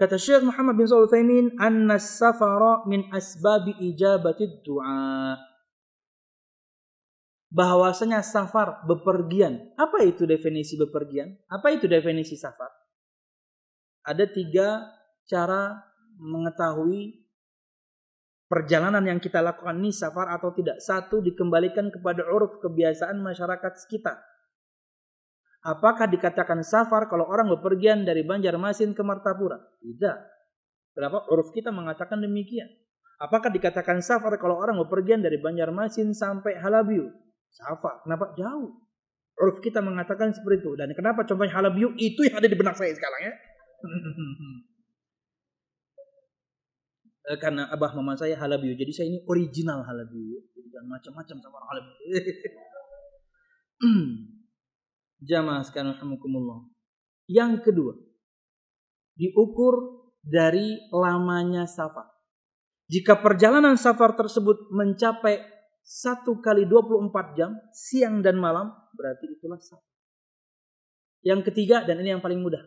Kata Syekh Muhammad bin Saud Thaimin, "Anna safara min asbab ijabati du'a." Bahwasanya safar bepergian. Apa itu definisi bepergian? Apa itu definisi safar? Ada tiga cara mengetahui perjalanan yang kita lakukan ini safar atau tidak. Satu dikembalikan kepada uruf kebiasaan masyarakat sekitar. Apakah dikatakan safar kalau orang berpergian dari Banjarmasin ke Martapura? Tidak. Kenapa? Uruf kita mengatakan demikian. Apakah dikatakan safar kalau orang berpergian dari Banjarmasin sampai Halabiu? Safar. Kenapa? Jauh. Uruf kita mengatakan seperti itu. Dan kenapa contohnya Halabiu itu yang ada di benak saya sekarang ya. Eh, karena abah mama saya Halabiu. Jadi saya ini original Halabiu. Ya. Jadi jangan macam-macam sama orang Halabiu. Hmm. Jamaah sekalian rahimakumullah. Yang kedua, diukur dari lamanya safar. Jika perjalanan safar tersebut mencapai satu kali 24 jam, siang dan malam, berarti itulah safar. Yang ketiga, dan ini yang paling mudah.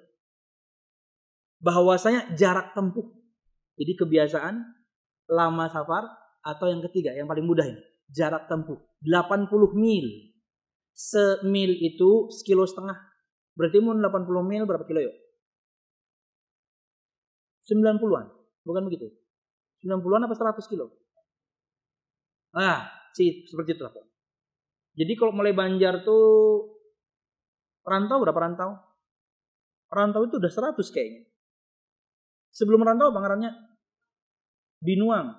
Bahwasanya jarak tempuh. Jadi kebiasaan, lama safar, atau yang ketiga, yang paling mudah ini. Jarak tempuh, 80 mil semil itu sekilo setengah. Berarti mun 80 mil berapa kilo yuk? 90-an, bukan begitu? 90-an apa 100 kilo? Nah, si, seperti itu. Jadi kalau mulai Banjar tuh rantau berapa rantau? Rantau itu udah 100 kayaknya. Sebelum rantau pangerannya Binuang.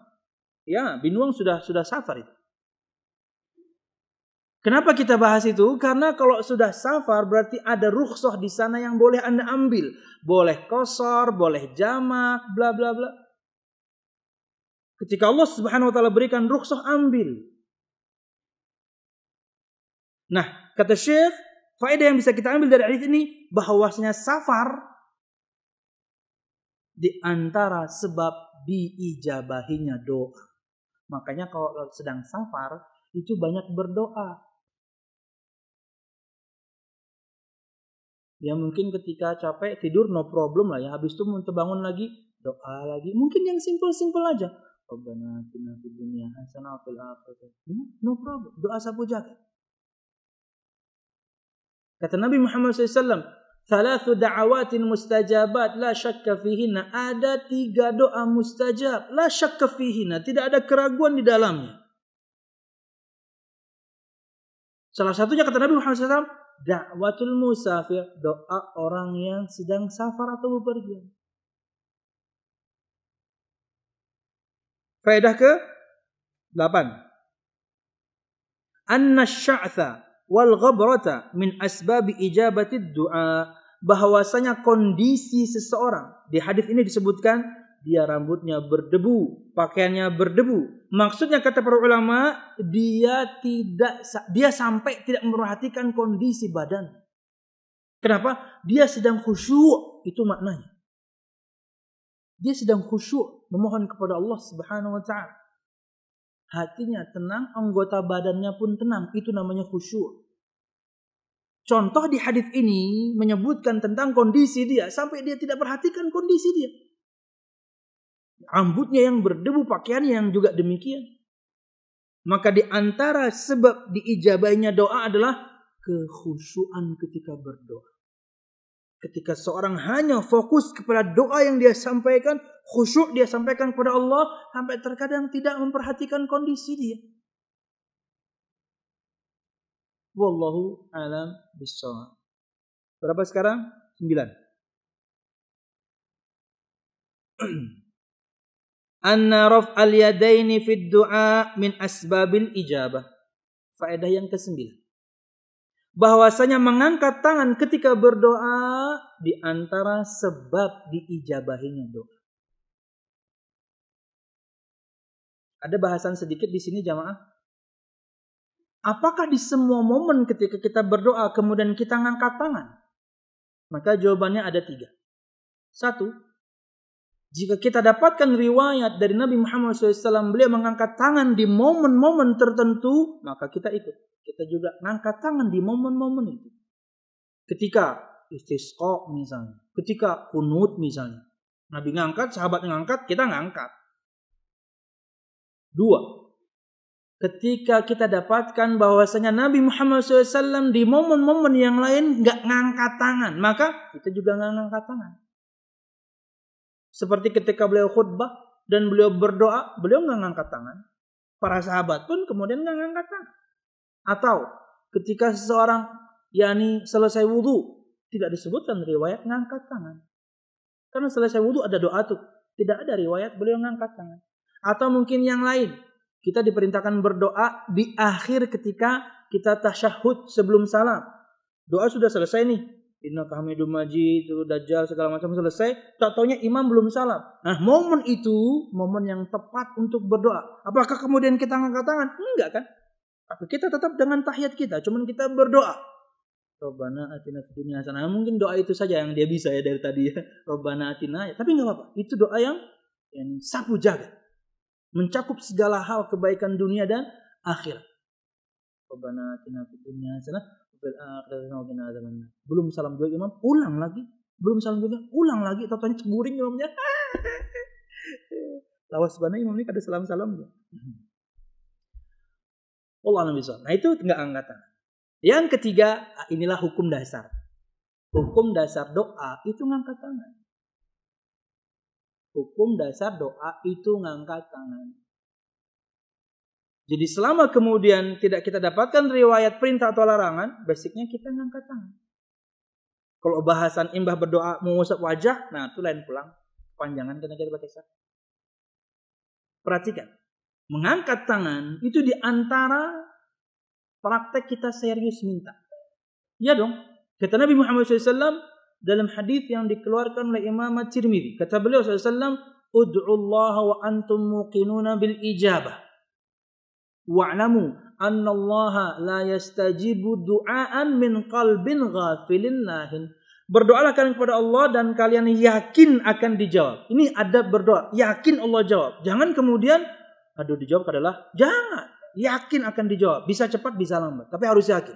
Ya, Binuang sudah sudah safar itu. Kenapa kita bahas itu? Karena kalau sudah safar berarti ada rukhsah di sana yang boleh Anda ambil. Boleh kosor, boleh jamak, bla bla bla. Ketika Allah Subhanahu wa taala berikan rukhsah ambil. Nah, kata Syekh, faedah yang bisa kita ambil dari hadis ini bahwasanya safar di antara sebab diijabahinya doa. Makanya kalau sedang safar itu banyak berdoa. ya mungkin ketika capek tidur no problem lah ya habis itu untuk bangun lagi doa lagi mungkin yang simpel-simpel aja Rabbana atina fid dunya hasanah fil ya, no problem doa sapu kata Nabi Muhammad SAW Thalathu da'awatin mustajabat la syakka fihina. Ada tiga doa mustajab. La syakka fihina. Tidak ada keraguan di dalamnya. Salah satunya kata Nabi Muhammad SAW da'watul musafir, doa orang yang sedang safar atau bepergian. Faedah ke 8. Anna sya'tha wal ghabrata min asbab ijabati du'a bahwasanya kondisi seseorang di hadis ini disebutkan dia rambutnya berdebu, pakaiannya berdebu, Maksudnya kata para ulama, dia tidak dia sampai tidak memperhatikan kondisi badan. Kenapa? Dia sedang khusyuk, itu maknanya. Dia sedang khusyuk memohon kepada Allah Subhanahu wa taala. Hatinya tenang, anggota badannya pun tenang, itu namanya khusyuk. Contoh di hadis ini menyebutkan tentang kondisi dia sampai dia tidak perhatikan kondisi dia rambutnya yang berdebu, pakaiannya yang juga demikian. Maka di antara sebab diijabahnya doa adalah kekhusyuan ketika berdoa. Ketika seorang hanya fokus kepada doa yang dia sampaikan, khusyuk dia sampaikan kepada Allah, sampai terkadang tidak memperhatikan kondisi dia. Wallahu alam bisawab. Berapa sekarang? Sembilan. anna al yadaini fi du'a min asbabil ijabah. Faedah yang kesembilan. Bahwasanya mengangkat tangan ketika berdoa di antara sebab diijabahinya doa. Ada bahasan sedikit di sini jamaah. Apakah di semua momen ketika kita berdoa kemudian kita mengangkat tangan? Maka jawabannya ada tiga. Satu, jika kita dapatkan riwayat dari Nabi Muhammad SAW, beliau mengangkat tangan di momen-momen tertentu, maka kita ikut. Kita juga mengangkat tangan di momen-momen itu. Ketika istisqa misalnya, ketika kunut misalnya. Nabi ngangkat, sahabat ngangkat, kita ngangkat. Dua, ketika kita dapatkan bahwasanya Nabi Muhammad SAW di momen-momen yang lain nggak ngangkat tangan, maka kita juga nggak ngangkat tangan. Seperti ketika beliau khutbah dan beliau berdoa, beliau nggak ngangkat tangan. Para sahabat pun kemudian nggak ngangkat tangan. Atau ketika seseorang yakni selesai wudhu, tidak disebutkan riwayat ngangkat tangan. Karena selesai wudhu ada doa tuh. Tidak ada riwayat beliau ngangkat tangan. Atau mungkin yang lain. Kita diperintahkan berdoa di akhir ketika kita tasyahud sebelum salam. Doa sudah selesai nih. Inna Hamidum Majid, itu Dajjal segala macam selesai. Tak taunya imam belum salam. Nah, momen itu momen yang tepat untuk berdoa. Apakah kemudian kita angkat tangan? Enggak kan? Tapi kita tetap dengan tahiyat kita, cuman kita berdoa. Robana atina fid sana. Nah, mungkin doa itu saja yang dia bisa ya dari tadi ya. atina. Ya. Tapi enggak apa-apa. Itu doa yang yang sapu jaga. Mencakup segala hal kebaikan dunia dan akhir. Robana atina fid sana. Eh, Belum salam dua imam, pulang lagi. Belum salam juga, pulang lagi. Tatanya ceguring imamnya. Lawas banget imam ini kada salam-salamnya. Allah Nabi Nah itu enggak tangan Yang ketiga, inilah hukum dasar. Hukum dasar doa itu ngangkat tangan. Hukum dasar doa itu ngangkat tangan. Jadi selama kemudian tidak kita dapatkan riwayat perintah atau larangan, basicnya kita ngangkat tangan. Kalau bahasan imbah berdoa mengusap wajah, nah itu lain pulang. Panjangan karena kita pakai Perhatikan. Mengangkat tangan itu di antara praktek kita serius minta. Iya dong. Kata Nabi Muhammad SAW dalam hadis yang dikeluarkan oleh Imam Tirmidzi. Kata beliau SAW, Ud'u Allah wa antum muqinuna bil ijabah wa'lamu anna la yastajibu du'aan min qalbin ghafilin lahin. Berdoalah kalian kepada Allah dan kalian yakin akan dijawab. Ini adab berdoa, yakin Allah jawab. Jangan kemudian aduh dijawab adalah jangan. Yakin akan dijawab, bisa cepat bisa lambat, tapi harus yakin.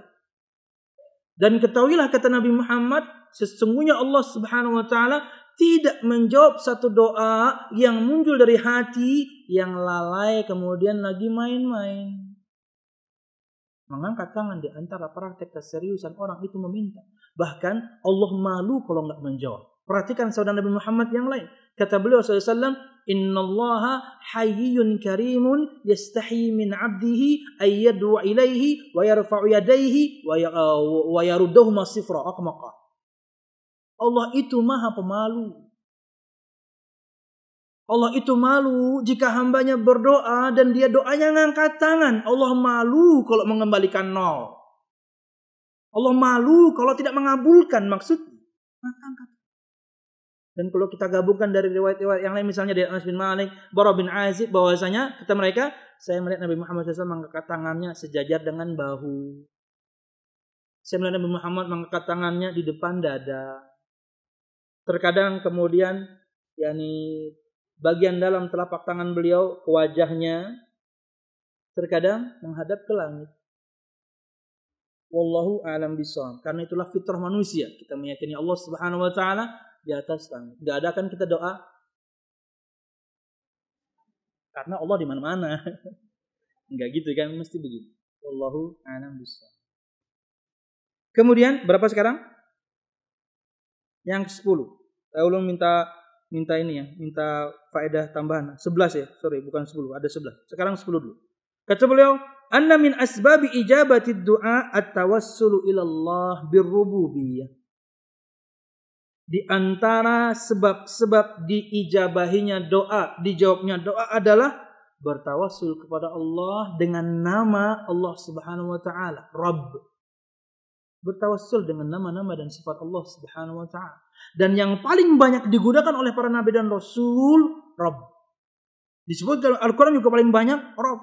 Dan ketahuilah kata Nabi Muhammad, sesungguhnya Allah Subhanahu wa taala tidak menjawab satu doa yang muncul dari hati yang lalai kemudian lagi main-main. Mengangkat tangan di antara praktek keseriusan orang itu meminta. Bahkan Allah malu kalau nggak menjawab. Perhatikan saudara Nabi Muhammad yang lain. Kata beliau SAW, Inna Allah hayyun karimun yastahi min abdihi ayyadu ilaihi wa yarfa'u yadaihi ya-, wa yaruddahu masifra. Allah itu maha pemalu Allah itu malu jika hambanya berdoa dan dia doanya ngangkat tangan. Allah malu kalau mengembalikan nol. Allah malu kalau tidak mengabulkan maksudnya. Dan kalau kita gabungkan dari riwayat-riwayat yang lain misalnya dari Anas bin Malik, Bara bin Azib bahwasanya kata mereka, saya melihat Nabi Muhammad SAW mengangkat tangannya sejajar dengan bahu. Saya melihat Nabi Muhammad mengangkat tangannya di depan dada. Terkadang kemudian yakni bagian dalam telapak tangan beliau ke wajahnya terkadang menghadap ke langit. Wallahu a'lam bisawab. Karena itulah fitrah manusia. Kita meyakini Allah Subhanahu wa taala di atas langit. Gak ada kan kita doa karena Allah di mana-mana. Enggak gitu kan, mesti begitu. Wallahu a'lam bisawab. Kemudian berapa sekarang? Yang ke-10. Saya belum minta minta ini ya, minta faedah tambahan. 11 ya, sorry bukan 10, ada 11. Sekarang 10 dulu. Kata beliau, "Anna min asbabi ijabati du'a at-tawassulu ila Allah birrububiyah." Di antara sebab-sebab diijabahinya doa, dijawabnya doa adalah bertawassul kepada Allah dengan nama Allah Subhanahu wa taala, Rabb. Bertawassul dengan nama-nama dan sifat Allah Subhanahu wa taala. Dan yang paling banyak digunakan oleh para nabi dan rasul, Rob. Disebut dalam Al-Quran juga paling banyak, Rob.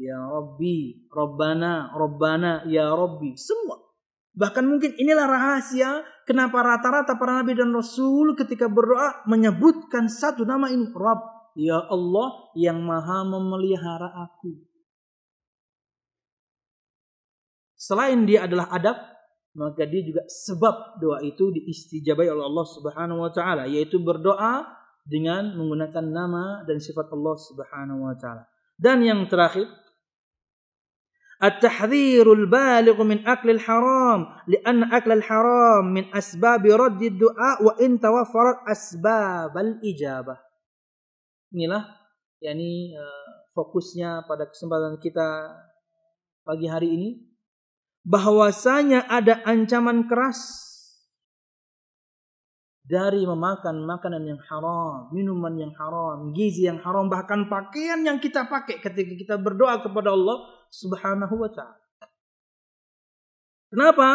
Ya Robbi, Robbana, Robbana, Ya Robbi. Semua. Bahkan mungkin inilah rahasia kenapa rata-rata para nabi dan rasul ketika berdoa menyebutkan satu nama ini, Rob. Ya Allah yang maha memelihara aku. Selain dia adalah adab, maka dia juga sebab doa itu diistijabai oleh Allah Subhanahu wa taala yaitu berdoa dengan menggunakan nama dan sifat Allah Subhanahu wa taala. Dan yang terakhir At-tahdhirul baligh min al haram li'anna al haram min asbab radd ad-du'a wa in tawaffarat asbab al-ijabah. Inilah yakni uh, eh, fokusnya pada kesempatan kita pagi hari ini bahwasanya ada ancaman keras dari memakan makanan yang haram, minuman yang haram, gizi yang haram, bahkan pakaian yang kita pakai ketika kita berdoa kepada Allah Subhanahu wa taala. Kenapa?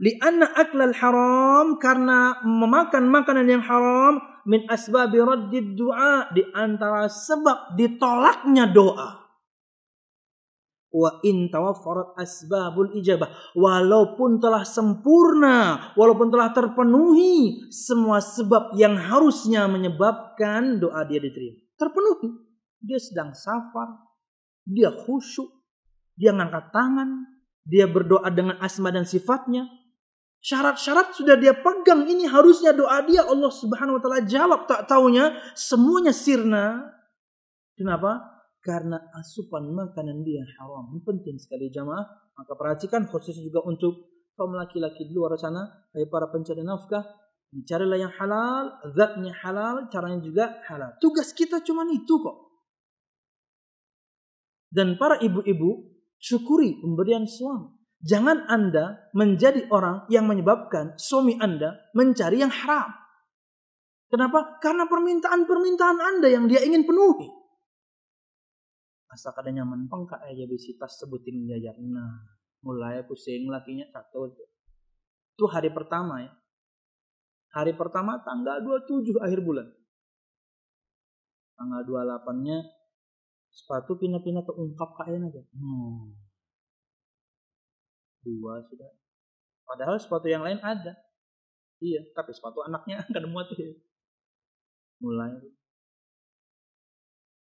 Lianna aklal haram karena memakan makanan yang haram min asbabi raddid du'a di antara sebab ditolaknya doa wa in tawaffarat asbabul ijabah walaupun telah sempurna walaupun telah terpenuhi semua sebab yang harusnya menyebabkan doa dia diterima terpenuhi dia sedang safar dia khusyuk dia ngangkat tangan dia berdoa dengan asma dan sifatnya syarat-syarat sudah dia pegang ini harusnya doa dia Allah Subhanahu wa taala jawab tak taunya semuanya sirna kenapa karena asupan makanan dia haram. Penting sekali jamaah. Maka perhatikan khusus juga untuk kaum laki-laki di luar sana, Bagi para pencari nafkah, carilah yang halal, zatnya halal, caranya juga halal. Tugas kita cuma itu kok. Dan para ibu-ibu, syukuri pemberian suami. Jangan Anda menjadi orang yang menyebabkan suami Anda mencari yang haram. Kenapa? Karena permintaan-permintaan Anda yang dia ingin penuhi asa kada nyaman pang kak aja bisi tas sebutin nah mulai pusing lakinya satu itu hari pertama ya hari pertama tanggal 27 akhir bulan tanggal 28 nya sepatu pina-pina terungkap kain aja hmm. dua sudah padahal sepatu yang lain ada iya tapi sepatu anaknya kan muat ya. mulai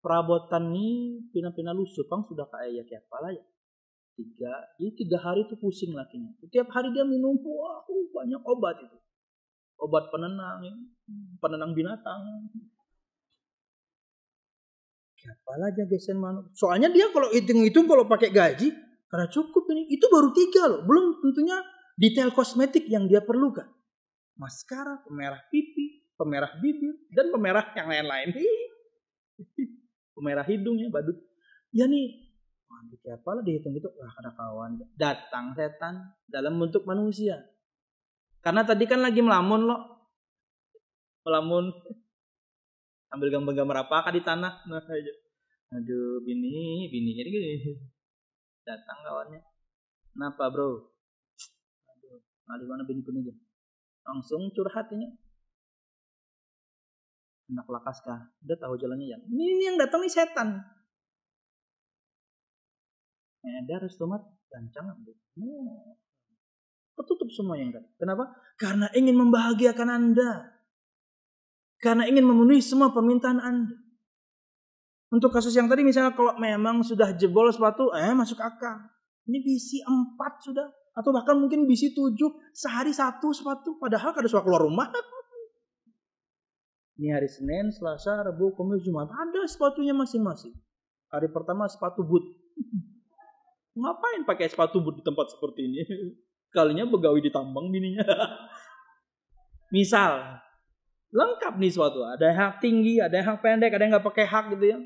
perabotan nih pina-pina lusuh pang sudah kayak ya kayak lah ya tiga ini tiga hari tuh pusing lakinya Setiap hari dia minum wah banyak obat itu obat penenang ya. penenang binatang apalah aja gesen mana Soalnya dia kalau hitung itu kalau pakai gaji karena cukup ini itu baru tiga loh, belum tentunya detail kosmetik yang dia perlukan. Maskara, pemerah pipi, pemerah bibir, dan pemerah yang lain-lain. merah ya badut ya nih Waduh, apa lah dihitung gitu. Wah, ada kawan. Datang setan dalam bentuk manusia. Karena tadi kan lagi melamun loh. Melamun. Ambil gambar-gambar apa di tanah. Nah, aja. Aduh, bini, bini. Jadi gini. Datang kawannya. Kenapa bro? Aduh, mana bini pun Langsung curhat ini anak lakas kah? Udah tahu jalannya yang ini, ini yang datang nih setan. Ada eh, restomat gancang ambil. Oh. Ketutup semua yang tadi. Kenapa? Karena ingin membahagiakan Anda. Karena ingin memenuhi semua permintaan Anda. Untuk kasus yang tadi misalnya kalau memang sudah jebol sepatu, eh masuk akal. Ini bisi empat sudah. Atau bahkan mungkin bisi tujuh sehari satu sepatu. Padahal kada suka keluar rumah. Ini hari Senin, Selasa, Rabu, Kamis, Jumat. Ada sepatunya masing-masing. Hari pertama sepatu boot. Ngapain pakai sepatu boot di tempat seperti ini? Kalinya begawi di tambang bininya. Misal, lengkap nih sepatu. Ada yang hak tinggi, ada yang hak pendek, ada yang nggak pakai hak gitu ya.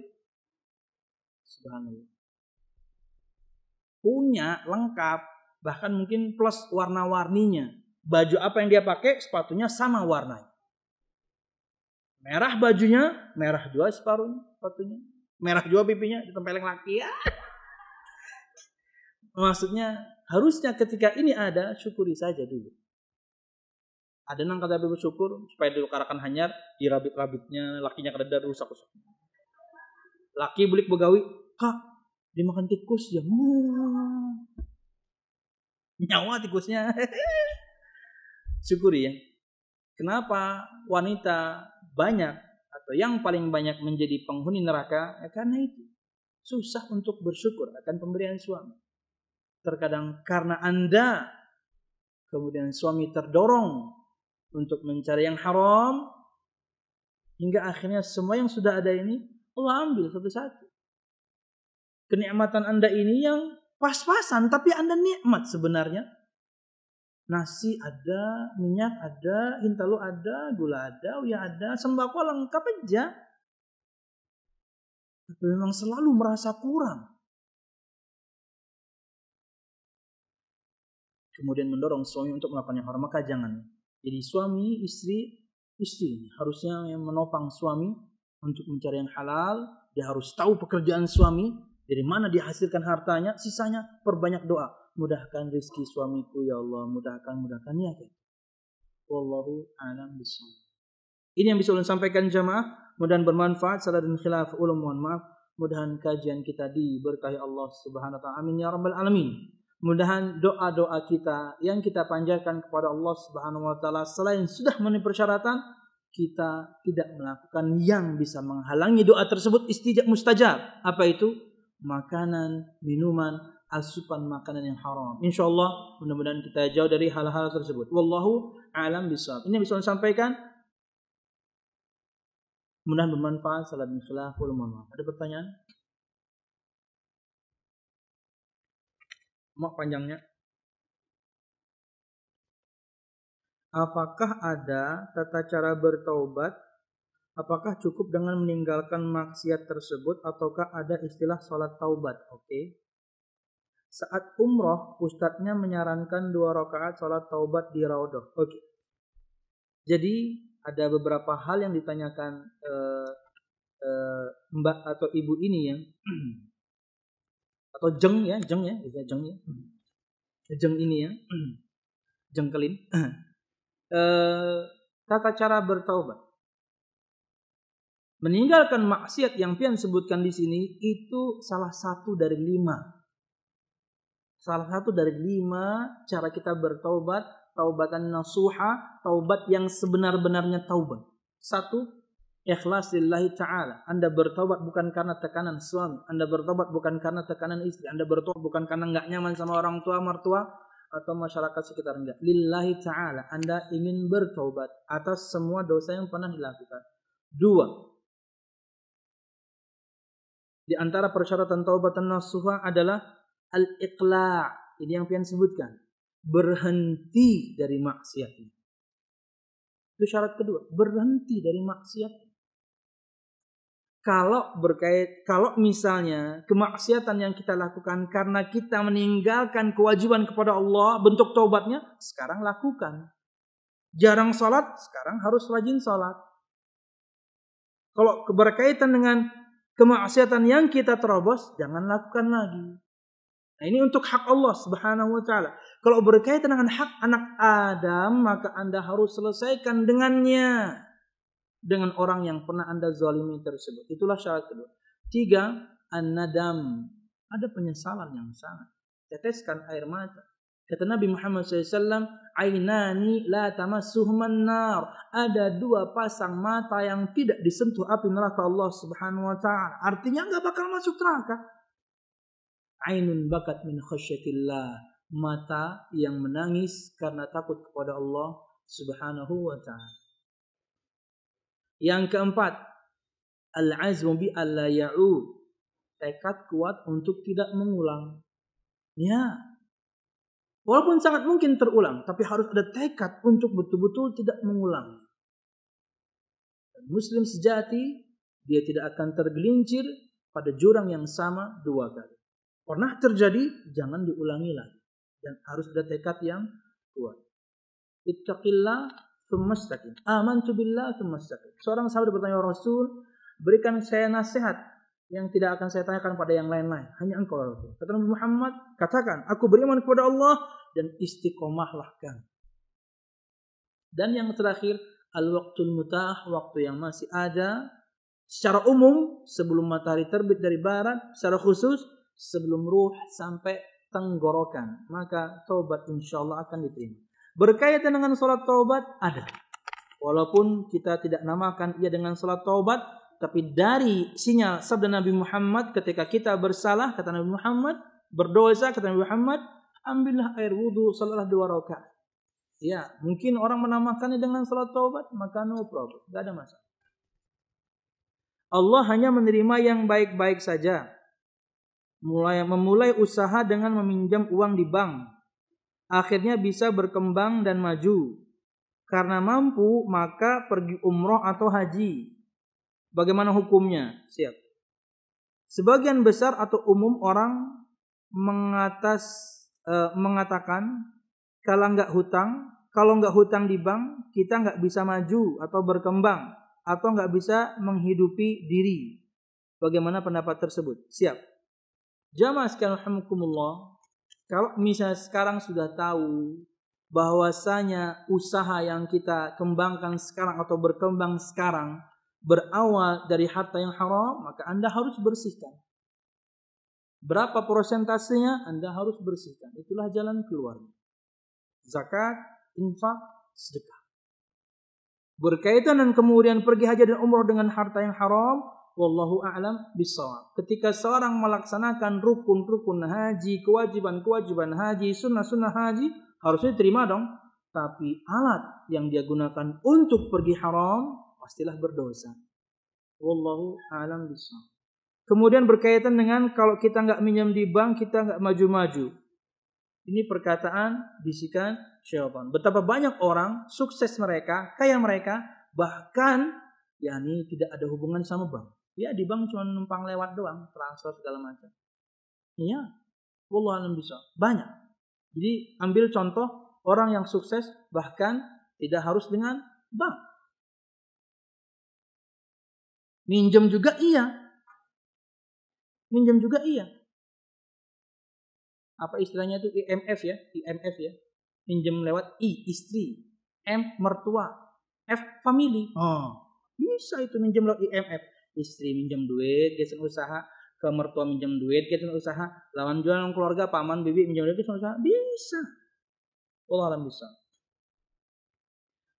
Sebenarnya Punya lengkap, bahkan mungkin plus warna-warninya. Baju apa yang dia pakai, sepatunya sama warnanya. Merah bajunya, merah juga separuhnya, sepatunya. Merah juga pipinya, ditempeleng laki. Ya. Maksudnya, harusnya ketika ini ada, syukuri saja dulu. Ada yang kata bersyukur supaya dilukarakan hanyar, dirabit-rabitnya, lakinya kedadar, rusak-rusak. Laki bulik begawi, kak, dimakan tikus ya. Nyawa tikusnya. syukuri ya. Kenapa wanita banyak atau yang paling banyak menjadi penghuni neraka ya karena itu susah untuk bersyukur akan pemberian suami. Terkadang karena Anda kemudian suami terdorong untuk mencari yang haram hingga akhirnya semua yang sudah ada ini Allah ambil satu-satu. Kenikmatan Anda ini yang pas-pasan tapi Anda nikmat sebenarnya nasi ada, minyak ada, hintalu ada, gula ada, uya ada, sembako lengkap aja. Tapi memang selalu merasa kurang. Kemudian mendorong suami untuk melakukan yang hormat maka jangan. Jadi suami, istri, istri harusnya yang menopang suami untuk mencari yang halal. Dia harus tahu pekerjaan suami, dari mana dihasilkan hartanya, sisanya perbanyak doa mudahkan rizki suamiku ya Allah, mudahkan mudahkan ya Wallahu alam bisawab. Ini yang bisa ulun sampaikan jamaah, mudah-mudahan bermanfaat. Salah dan khilaf ulum mohon maaf. Mudahan kajian kita diberkahi Allah Subhanahu wa taala. Amin ya rabbal alamin. Mudahan doa-doa kita yang kita panjatkan kepada Allah Subhanahu wa taala selain sudah memenuhi persyaratan, kita tidak melakukan yang bisa menghalangi doa tersebut istijab mustajab. Apa itu? Makanan, minuman, asupan makanan yang haram. Insya mudah-mudahan kita jauh dari hal-hal tersebut. Wallahu alam bisawab. Ini bisa disampaikan. Mudah bermanfaat. Salam khilaful Ada pertanyaan? Mak panjangnya. Apakah ada tata cara bertaubat? Apakah cukup dengan meninggalkan maksiat tersebut ataukah ada istilah sholat taubat? Oke. Okay. Saat umroh, ustadznya menyarankan dua rakaat sholat taubat di Raudah. Oke. Okay. Jadi ada beberapa hal yang ditanyakan uh, uh, mbak atau ibu ini ya. atau jeng ya, jeng ya, jeng ya. Jeng ini ya. jeng kelin. uh, eh, tata cara bertaubat meninggalkan maksiat yang pian sebutkan di sini itu salah satu dari lima Salah satu dari lima cara kita bertaubat, taubatan nasuha, taubat yang sebenar-benarnya taubat. Satu, ikhlas lillahi ta'ala. Anda bertobat bukan karena tekanan suami. Anda bertobat bukan karena tekanan istri. Anda bertobat bukan karena nggak nyaman sama orang tua, mertua, atau masyarakat sekitar Anda. Lillahi ta'ala. Anda ingin bertobat atas semua dosa yang pernah dilakukan. Dua. Di antara persyaratan taubatan nasuha adalah al-iqla' ini yang pian sebutkan berhenti dari maksiat itu syarat kedua berhenti dari maksiat kalau berkait kalau misalnya kemaksiatan yang kita lakukan karena kita meninggalkan kewajiban kepada Allah bentuk taubatnya sekarang lakukan jarang sholat sekarang harus rajin sholat kalau berkaitan dengan kemaksiatan yang kita terobos jangan lakukan lagi Nah, ini untuk hak Allah Subhanahu wa taala. Kalau berkaitan dengan hak anak Adam, maka Anda harus selesaikan dengannya dengan orang yang pernah Anda zalimi tersebut. Itulah syarat kedua. Tiga, an-nadam. Ada penyesalan yang sangat. Teteskan air mata. Kata Nabi Muhammad SAW, Ainani la tamassuhman nar. Ada dua pasang mata yang tidak disentuh api neraka Allah Subhanahu wa taala. Artinya nggak bakal masuk neraka. Ainun bakat min khasyatillah. Mata yang menangis karena takut kepada Allah subhanahu wa ta'ala. Yang keempat, al-azmu bi alla ya'ud. Tekad kuat untuk tidak mengulang. Ya. Walaupun sangat mungkin terulang, tapi harus ada tekad untuk betul-betul tidak mengulang. Muslim sejati, dia tidak akan tergelincir pada jurang yang sama dua kali pernah terjadi, jangan diulangi lagi. Dan harus ada tekad yang kuat. Ittaqillah tsummastaqim Amantu billah tsummastaqim Seorang sahabat bertanya ya Rasul, "Berikan saya nasihat yang tidak akan saya tanyakan pada yang lain-lain, hanya engkau ya Rasul." Kata Nabi Muhammad, "Katakan, aku beriman kepada Allah dan istiqomahlah kamu." Dan yang terakhir, al-waqtul mutah, waktu yang masih ada secara umum sebelum matahari terbit dari barat, secara khusus sebelum ruh sampai tenggorokan. Maka taubat insya Allah akan diterima. Berkaitan dengan sholat taubat ada. Walaupun kita tidak namakan ia dengan sholat taubat. Tapi dari sinyal sabda Nabi Muhammad ketika kita bersalah kata Nabi Muhammad. Berdosa kata Nabi Muhammad. Ambillah air wudhu salatlah dua rakaat. Ya, mungkin orang menamakannya dengan salat taubat, maka no problem, tidak ada masalah. Allah hanya menerima yang baik-baik saja mulai memulai usaha dengan meminjam uang di bank. Akhirnya bisa berkembang dan maju. Karena mampu, maka pergi umroh atau haji. Bagaimana hukumnya? Siap. Sebagian besar atau umum orang mengatas e, mengatakan kalau nggak hutang, kalau nggak hutang di bank, kita nggak bisa maju atau berkembang atau nggak bisa menghidupi diri. Bagaimana pendapat tersebut? Siap. Jamaah sekalian rahimakumullah, kalau misalnya sekarang sudah tahu bahwasanya usaha yang kita kembangkan sekarang atau berkembang sekarang berawal dari harta yang haram, maka Anda harus bersihkan. Berapa persentasenya Anda harus bersihkan. Itulah jalan keluarnya. Zakat, infak, sedekah. Berkaitan dan kemudian pergi haji dan umroh dengan harta yang haram, Wallahu a'lam bisawab. Ketika seorang melaksanakan rukun-rukun haji, kewajiban-kewajiban haji, sunnah-sunnah haji, harusnya terima dong. Tapi alat yang dia gunakan untuk pergi haram pastilah berdosa. Wallahu a'lam bisawab. Kemudian berkaitan dengan kalau kita nggak minjam di bank, kita nggak maju-maju. Ini perkataan bisikan syaitan. Betapa banyak orang sukses mereka, kaya mereka, bahkan yakni tidak ada hubungan sama bank. Ya di bank cuma numpang lewat doang transfer segala macam iya Allah alam bisa banyak jadi ambil contoh orang yang sukses bahkan tidak harus dengan bank minjem juga iya minjem juga iya apa istilahnya itu IMF ya, IMF ya. Minjem lewat I istri, M mertua, F family. Oh. Bisa itu minjem lewat IMF istri minjem duit Jason usaha ke mertua minjem duit Jason usaha lawan jual keluarga paman bibi minjem duit Jason usaha bisa Allah alam bisa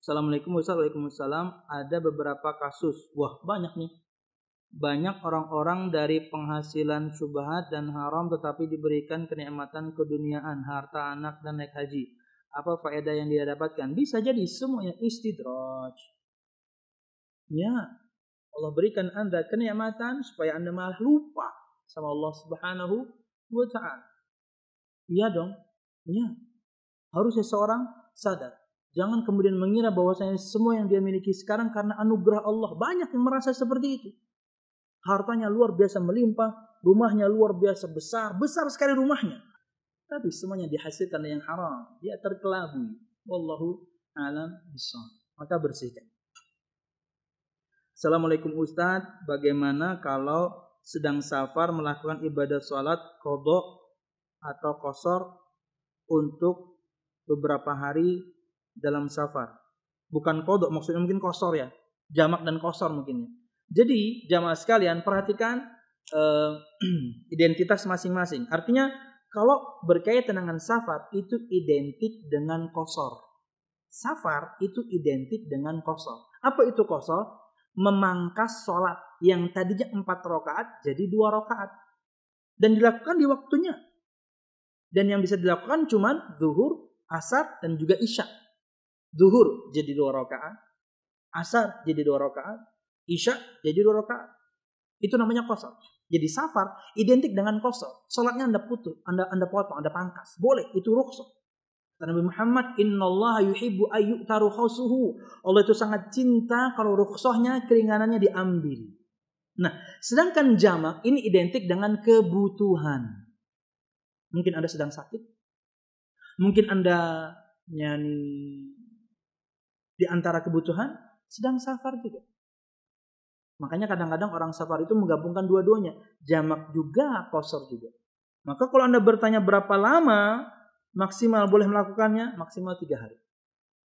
Assalamualaikum warahmatullahi wabarakatuh. Ada beberapa kasus. Wah, banyak nih. Banyak orang-orang dari penghasilan subhat dan haram tetapi diberikan kenikmatan keduniaan, harta anak dan naik haji. Apa faedah yang dia dapatkan? Bisa jadi semuanya istidraj. Ya, Allah berikan Anda kenikmatan supaya Anda malah lupa sama Allah Subhanahu wa taala. Iya dong. Iya. Harusnya seorang sadar. Jangan kemudian mengira bahwasanya semua yang dia miliki sekarang karena anugerah Allah. Banyak yang merasa seperti itu. Hartanya luar biasa melimpah, rumahnya luar biasa besar, besar sekali rumahnya. Tapi semuanya dihasilkan yang haram, dia terkelabui. Wallahu alam bisa. Maka bersihkan. Assalamualaikum Ustadz, bagaimana kalau sedang safar melakukan ibadah sholat kodok atau kosor untuk beberapa hari dalam safar? Bukan kodok, maksudnya mungkin kosor ya. Jamak dan kosor mungkin ya. Jadi jamaah sekalian perhatikan uh, identitas masing-masing. Artinya kalau berkaitan dengan safar itu identik dengan kosor. Safar itu identik dengan kosor. Apa itu kosor? memangkas sholat yang tadinya empat rakaat jadi dua rakaat dan dilakukan di waktunya dan yang bisa dilakukan cuma zuhur asar dan juga isya zuhur jadi dua rakaat asar jadi dua rakaat isya jadi dua rakaat itu namanya kosong jadi safar identik dengan kosong sholatnya anda putus anda anda potong anda pangkas boleh itu rukhsah Kata Nabi Muhammad, Allah yuhibbu ayyuk Allah itu sangat cinta kalau rukhsahnya, keringanannya diambil. Nah, sedangkan jamak ini identik dengan kebutuhan. Mungkin Anda sedang sakit. Mungkin Anda nyanyi di antara kebutuhan, sedang safar juga. Makanya kadang-kadang orang safar itu menggabungkan dua-duanya. Jamak juga, kosor juga. Maka kalau Anda bertanya berapa lama maksimal boleh melakukannya maksimal tiga hari.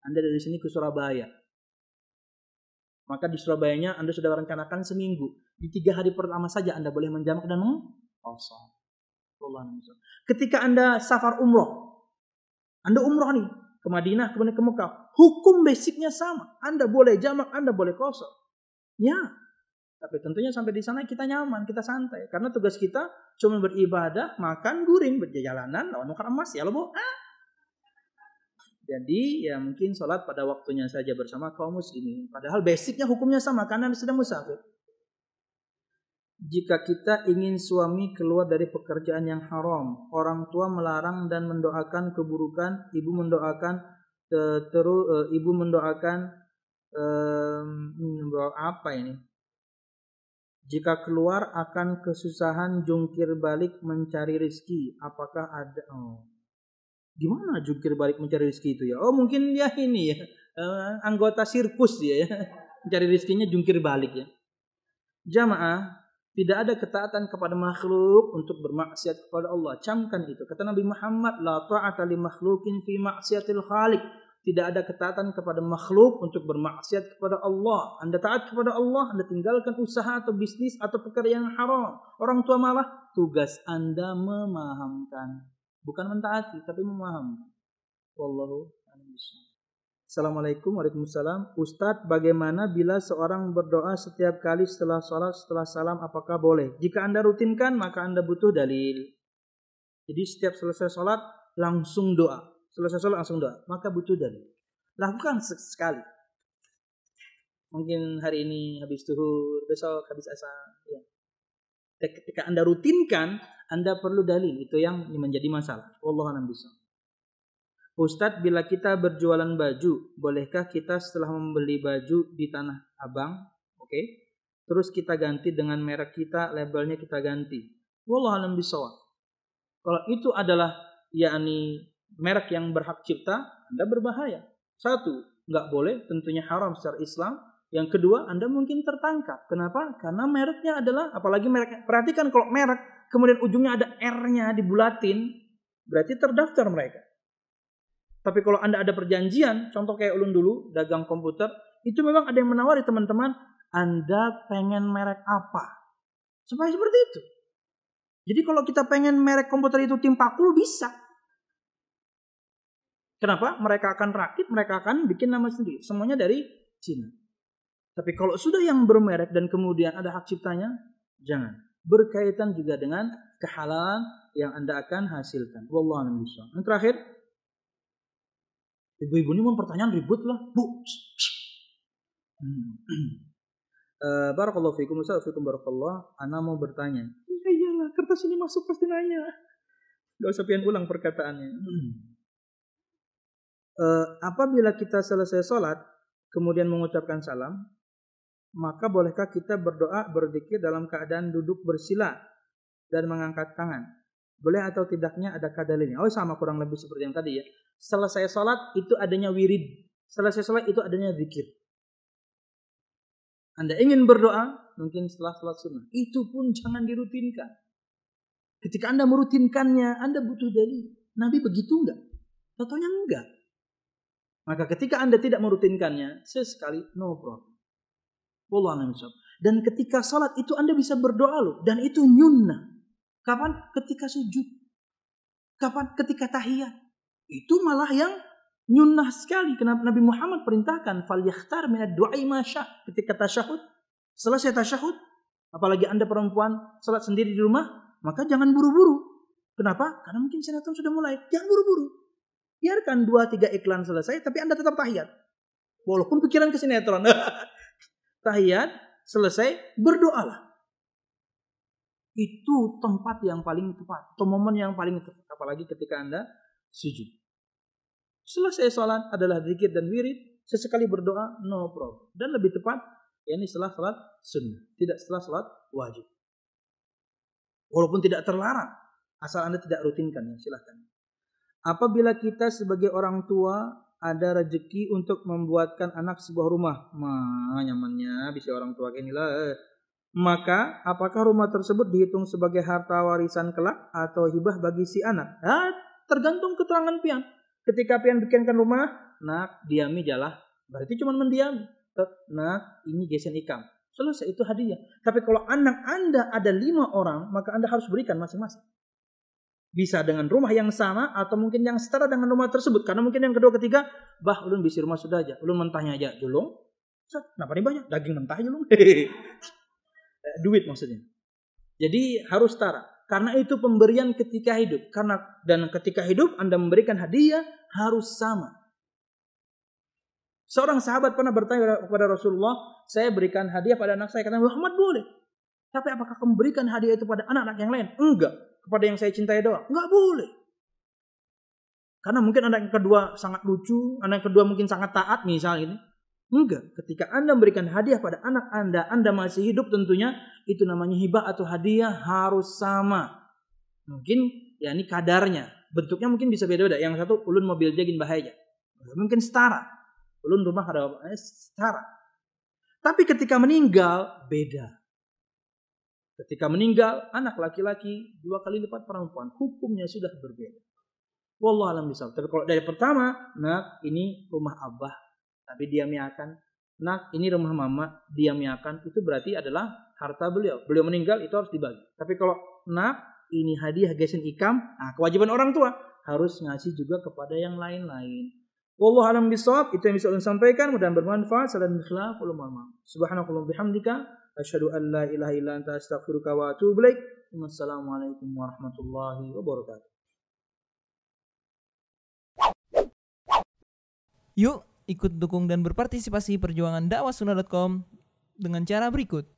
Anda dari sini ke Surabaya. Maka di Surabayanya Anda sudah merencanakan seminggu. Di tiga hari pertama saja Anda boleh menjamak dan mengkosong. Ketika Anda safar umroh, Anda umroh nih ke Madinah, kemudian ke Mekah. Hukum basicnya sama. Anda boleh jamak, Anda boleh kosong. Ya, tapi tentunya sampai di sana kita nyaman, kita santai. Karena tugas kita cuma beribadah, makan, guring, berjalanan, lawan muka emas, ya lo bu. Ah. Jadi ya mungkin sholat pada waktunya saja bersama kaum muslimin. Padahal basicnya hukumnya sama karena sedang musafir. Jika kita ingin suami keluar dari pekerjaan yang haram, orang tua melarang dan mendoakan keburukan, ibu mendoakan eh, terus eh, ibu mendoakan um, apa ini? Jika keluar akan kesusahan jungkir balik mencari rezeki. Apakah ada? Oh. Gimana jungkir balik mencari rezeki itu ya? Oh mungkin ya ini ya. Eh, anggota sirkus ya. Mencari rezekinya jungkir balik ya. Jamaah tidak ada ketaatan kepada makhluk untuk bermaksiat kepada Allah. Camkan itu. Kata Nabi Muhammad, La ta'ata li makhlukin fi maksiatil khalik tidak ada ketaatan kepada makhluk untuk bermaksiat kepada Allah. Anda taat kepada Allah, Anda tinggalkan usaha atau bisnis atau pekerjaan yang haram. Orang tua malah tugas Anda memahamkan. Bukan mentaati, tapi memahamkan. Wallahu a'lam Assalamualaikum warahmatullahi wabarakatuh Ustadz, bagaimana bila seorang berdoa setiap kali setelah sholat, setelah salam, apakah boleh? Jika Anda rutinkan, maka Anda butuh dalil. Jadi setiap selesai sholat, langsung doa. Selesai sholat langsung doa. Maka butuh dan lakukan sekali. Mungkin hari ini habis tuhur, besok habis asar. Ya. Ketika Anda rutinkan, Anda perlu dalil. Itu yang menjadi masalah. Allah a'lam bisa Ustadz, bila kita berjualan baju, bolehkah kita setelah membeli baju di Tanah Abang, oke, okay, terus kita ganti dengan merek kita, labelnya kita ganti. Wallahualam alam bisawab. Kalau itu adalah yakni merek yang berhak cipta, Anda berbahaya. Satu, nggak boleh, tentunya haram secara Islam. Yang kedua, Anda mungkin tertangkap. Kenapa? Karena mereknya adalah, apalagi merek, perhatikan kalau merek, kemudian ujungnya ada R-nya dibulatin, berarti terdaftar mereka. Tapi kalau Anda ada perjanjian, contoh kayak ulun dulu, dagang komputer, itu memang ada yang menawari teman-teman, Anda pengen merek apa? Supaya seperti itu. Jadi kalau kita pengen merek komputer itu tim pakul bisa. Kenapa? Mereka akan rakit, mereka akan bikin nama sendiri. Semuanya dari Cina. Tapi kalau sudah yang bermerek dan kemudian ada hak ciptanya, jangan. Berkaitan juga dengan kehalalan yang Anda akan hasilkan. Wallahualam. a'lam Yang terakhir, ibu-ibu ini mempertanyakan ribut lah, Bu. Hmm. Eh, barakallahu fikum, Fikum barakallahu. Ana mau bertanya. Iya iyalah, kertas ini masuk pasti nanya. Gak usah pian ulang perkataannya. Eh, apabila kita selesai sholat kemudian mengucapkan salam, maka bolehkah kita berdoa berzikir dalam keadaan duduk bersila dan mengangkat tangan? Boleh atau tidaknya ada kadalinya Oh sama kurang lebih seperti yang tadi ya. Selesai sholat itu adanya wirid. Selesai sholat itu adanya zikir. Anda ingin berdoa, mungkin setelah sholat sunnah. Itu pun jangan dirutinkan. Ketika Anda merutinkannya, Anda butuh dalil. Nabi begitu enggak? Tentunya enggak. Maka ketika Anda tidak merutinkannya, sesekali no problem. Dan ketika salat itu Anda bisa berdoa loh dan itu nyunna Kapan? Ketika sujud. Kapan? Ketika tahiyat. Itu malah yang nyunnah sekali. Kenapa Nabi Muhammad perintahkan fal yakhtar minad du'ai masya ketika tasyahud. Selesai tasyahud, apalagi Anda perempuan salat sendiri di rumah, maka jangan buru-buru. Kenapa? Karena mungkin syaratan sudah mulai. Jangan buru-buru. Biarkan dua tiga iklan selesai, tapi Anda tetap tahiyat. Walaupun pikiran ke sinetron. tahiyat, selesai, berdoalah. Itu tempat yang paling tepat. Atau momen yang paling tepat. Apalagi ketika Anda sujud. Selesai sholat adalah zikir dan wirid. Sesekali berdoa, no problem. Dan lebih tepat, ya ini setelah sholat sunnah. Tidak setelah sholat wajib. Walaupun tidak terlarang. Asal Anda tidak rutinkan, ya, silahkan. Apabila kita sebagai orang tua ada rezeki untuk membuatkan anak sebuah rumah, mah nyamannya bisa orang tua kini lah. Maka apakah rumah tersebut dihitung sebagai harta warisan kelak atau hibah bagi si anak? Nah, tergantung keterangan pian. Ketika pian bikinkan rumah, nak diami jalah. Berarti cuma mendiami. Eh, nah, ini gesen ikam. Selesai itu hadiah. Tapi kalau anak Anda ada lima orang, maka Anda harus berikan masing-masing bisa dengan rumah yang sama atau mungkin yang setara dengan rumah tersebut karena mungkin yang kedua ketiga bah ulun bisa rumah sudah aja ulun mentahnya aja julung kenapa nih banyak daging mentah julung eh, duit maksudnya jadi harus setara karena itu pemberian ketika hidup karena dan ketika hidup anda memberikan hadiah harus sama seorang sahabat pernah bertanya kepada Rasulullah saya berikan hadiah pada anak saya kata Muhammad boleh tapi apakah memberikan hadiah itu pada anak-anak yang lain enggak kepada yang saya cintai doang. Nggak boleh. Karena mungkin anak yang kedua sangat lucu, anak yang kedua mungkin sangat taat misalnya ini. Enggak, ketika Anda memberikan hadiah pada anak Anda, Anda masih hidup tentunya itu namanya hibah atau hadiah harus sama. Mungkin ya ini kadarnya, bentuknya mungkin bisa beda-beda. Yang satu ulun mobil jagin bahaya. Mungkin setara. Ulun rumah ada eh, setara. Tapi ketika meninggal beda. Ketika meninggal anak laki-laki dua kali lipat perempuan, hukumnya sudah berbeda. Wallah alam bisa. Tapi kalau dari pertama, nak ini rumah abah, tapi dia miakan. Nak ini rumah mama, dia miakan. Itu berarti adalah harta beliau. Beliau meninggal itu harus dibagi. Tapi kalau nak ini hadiah gesen ikam, nah, kewajiban orang tua harus ngasih juga kepada yang lain-lain. Wallahu alam bisawab. Itu yang bisa saya sampaikan. Mudah-mudahan bermanfaat. Salam khilaf. Subhanakallah bihamdika. Asyhadu an la ilaha illa anta astaghfiruka wa atubu ilaik. Wassalamualaikum warahmatullahi wabarakatuh. Yuk ikut dukung dan berpartisipasi perjuangan dakwahsunnah.com dengan cara berikut.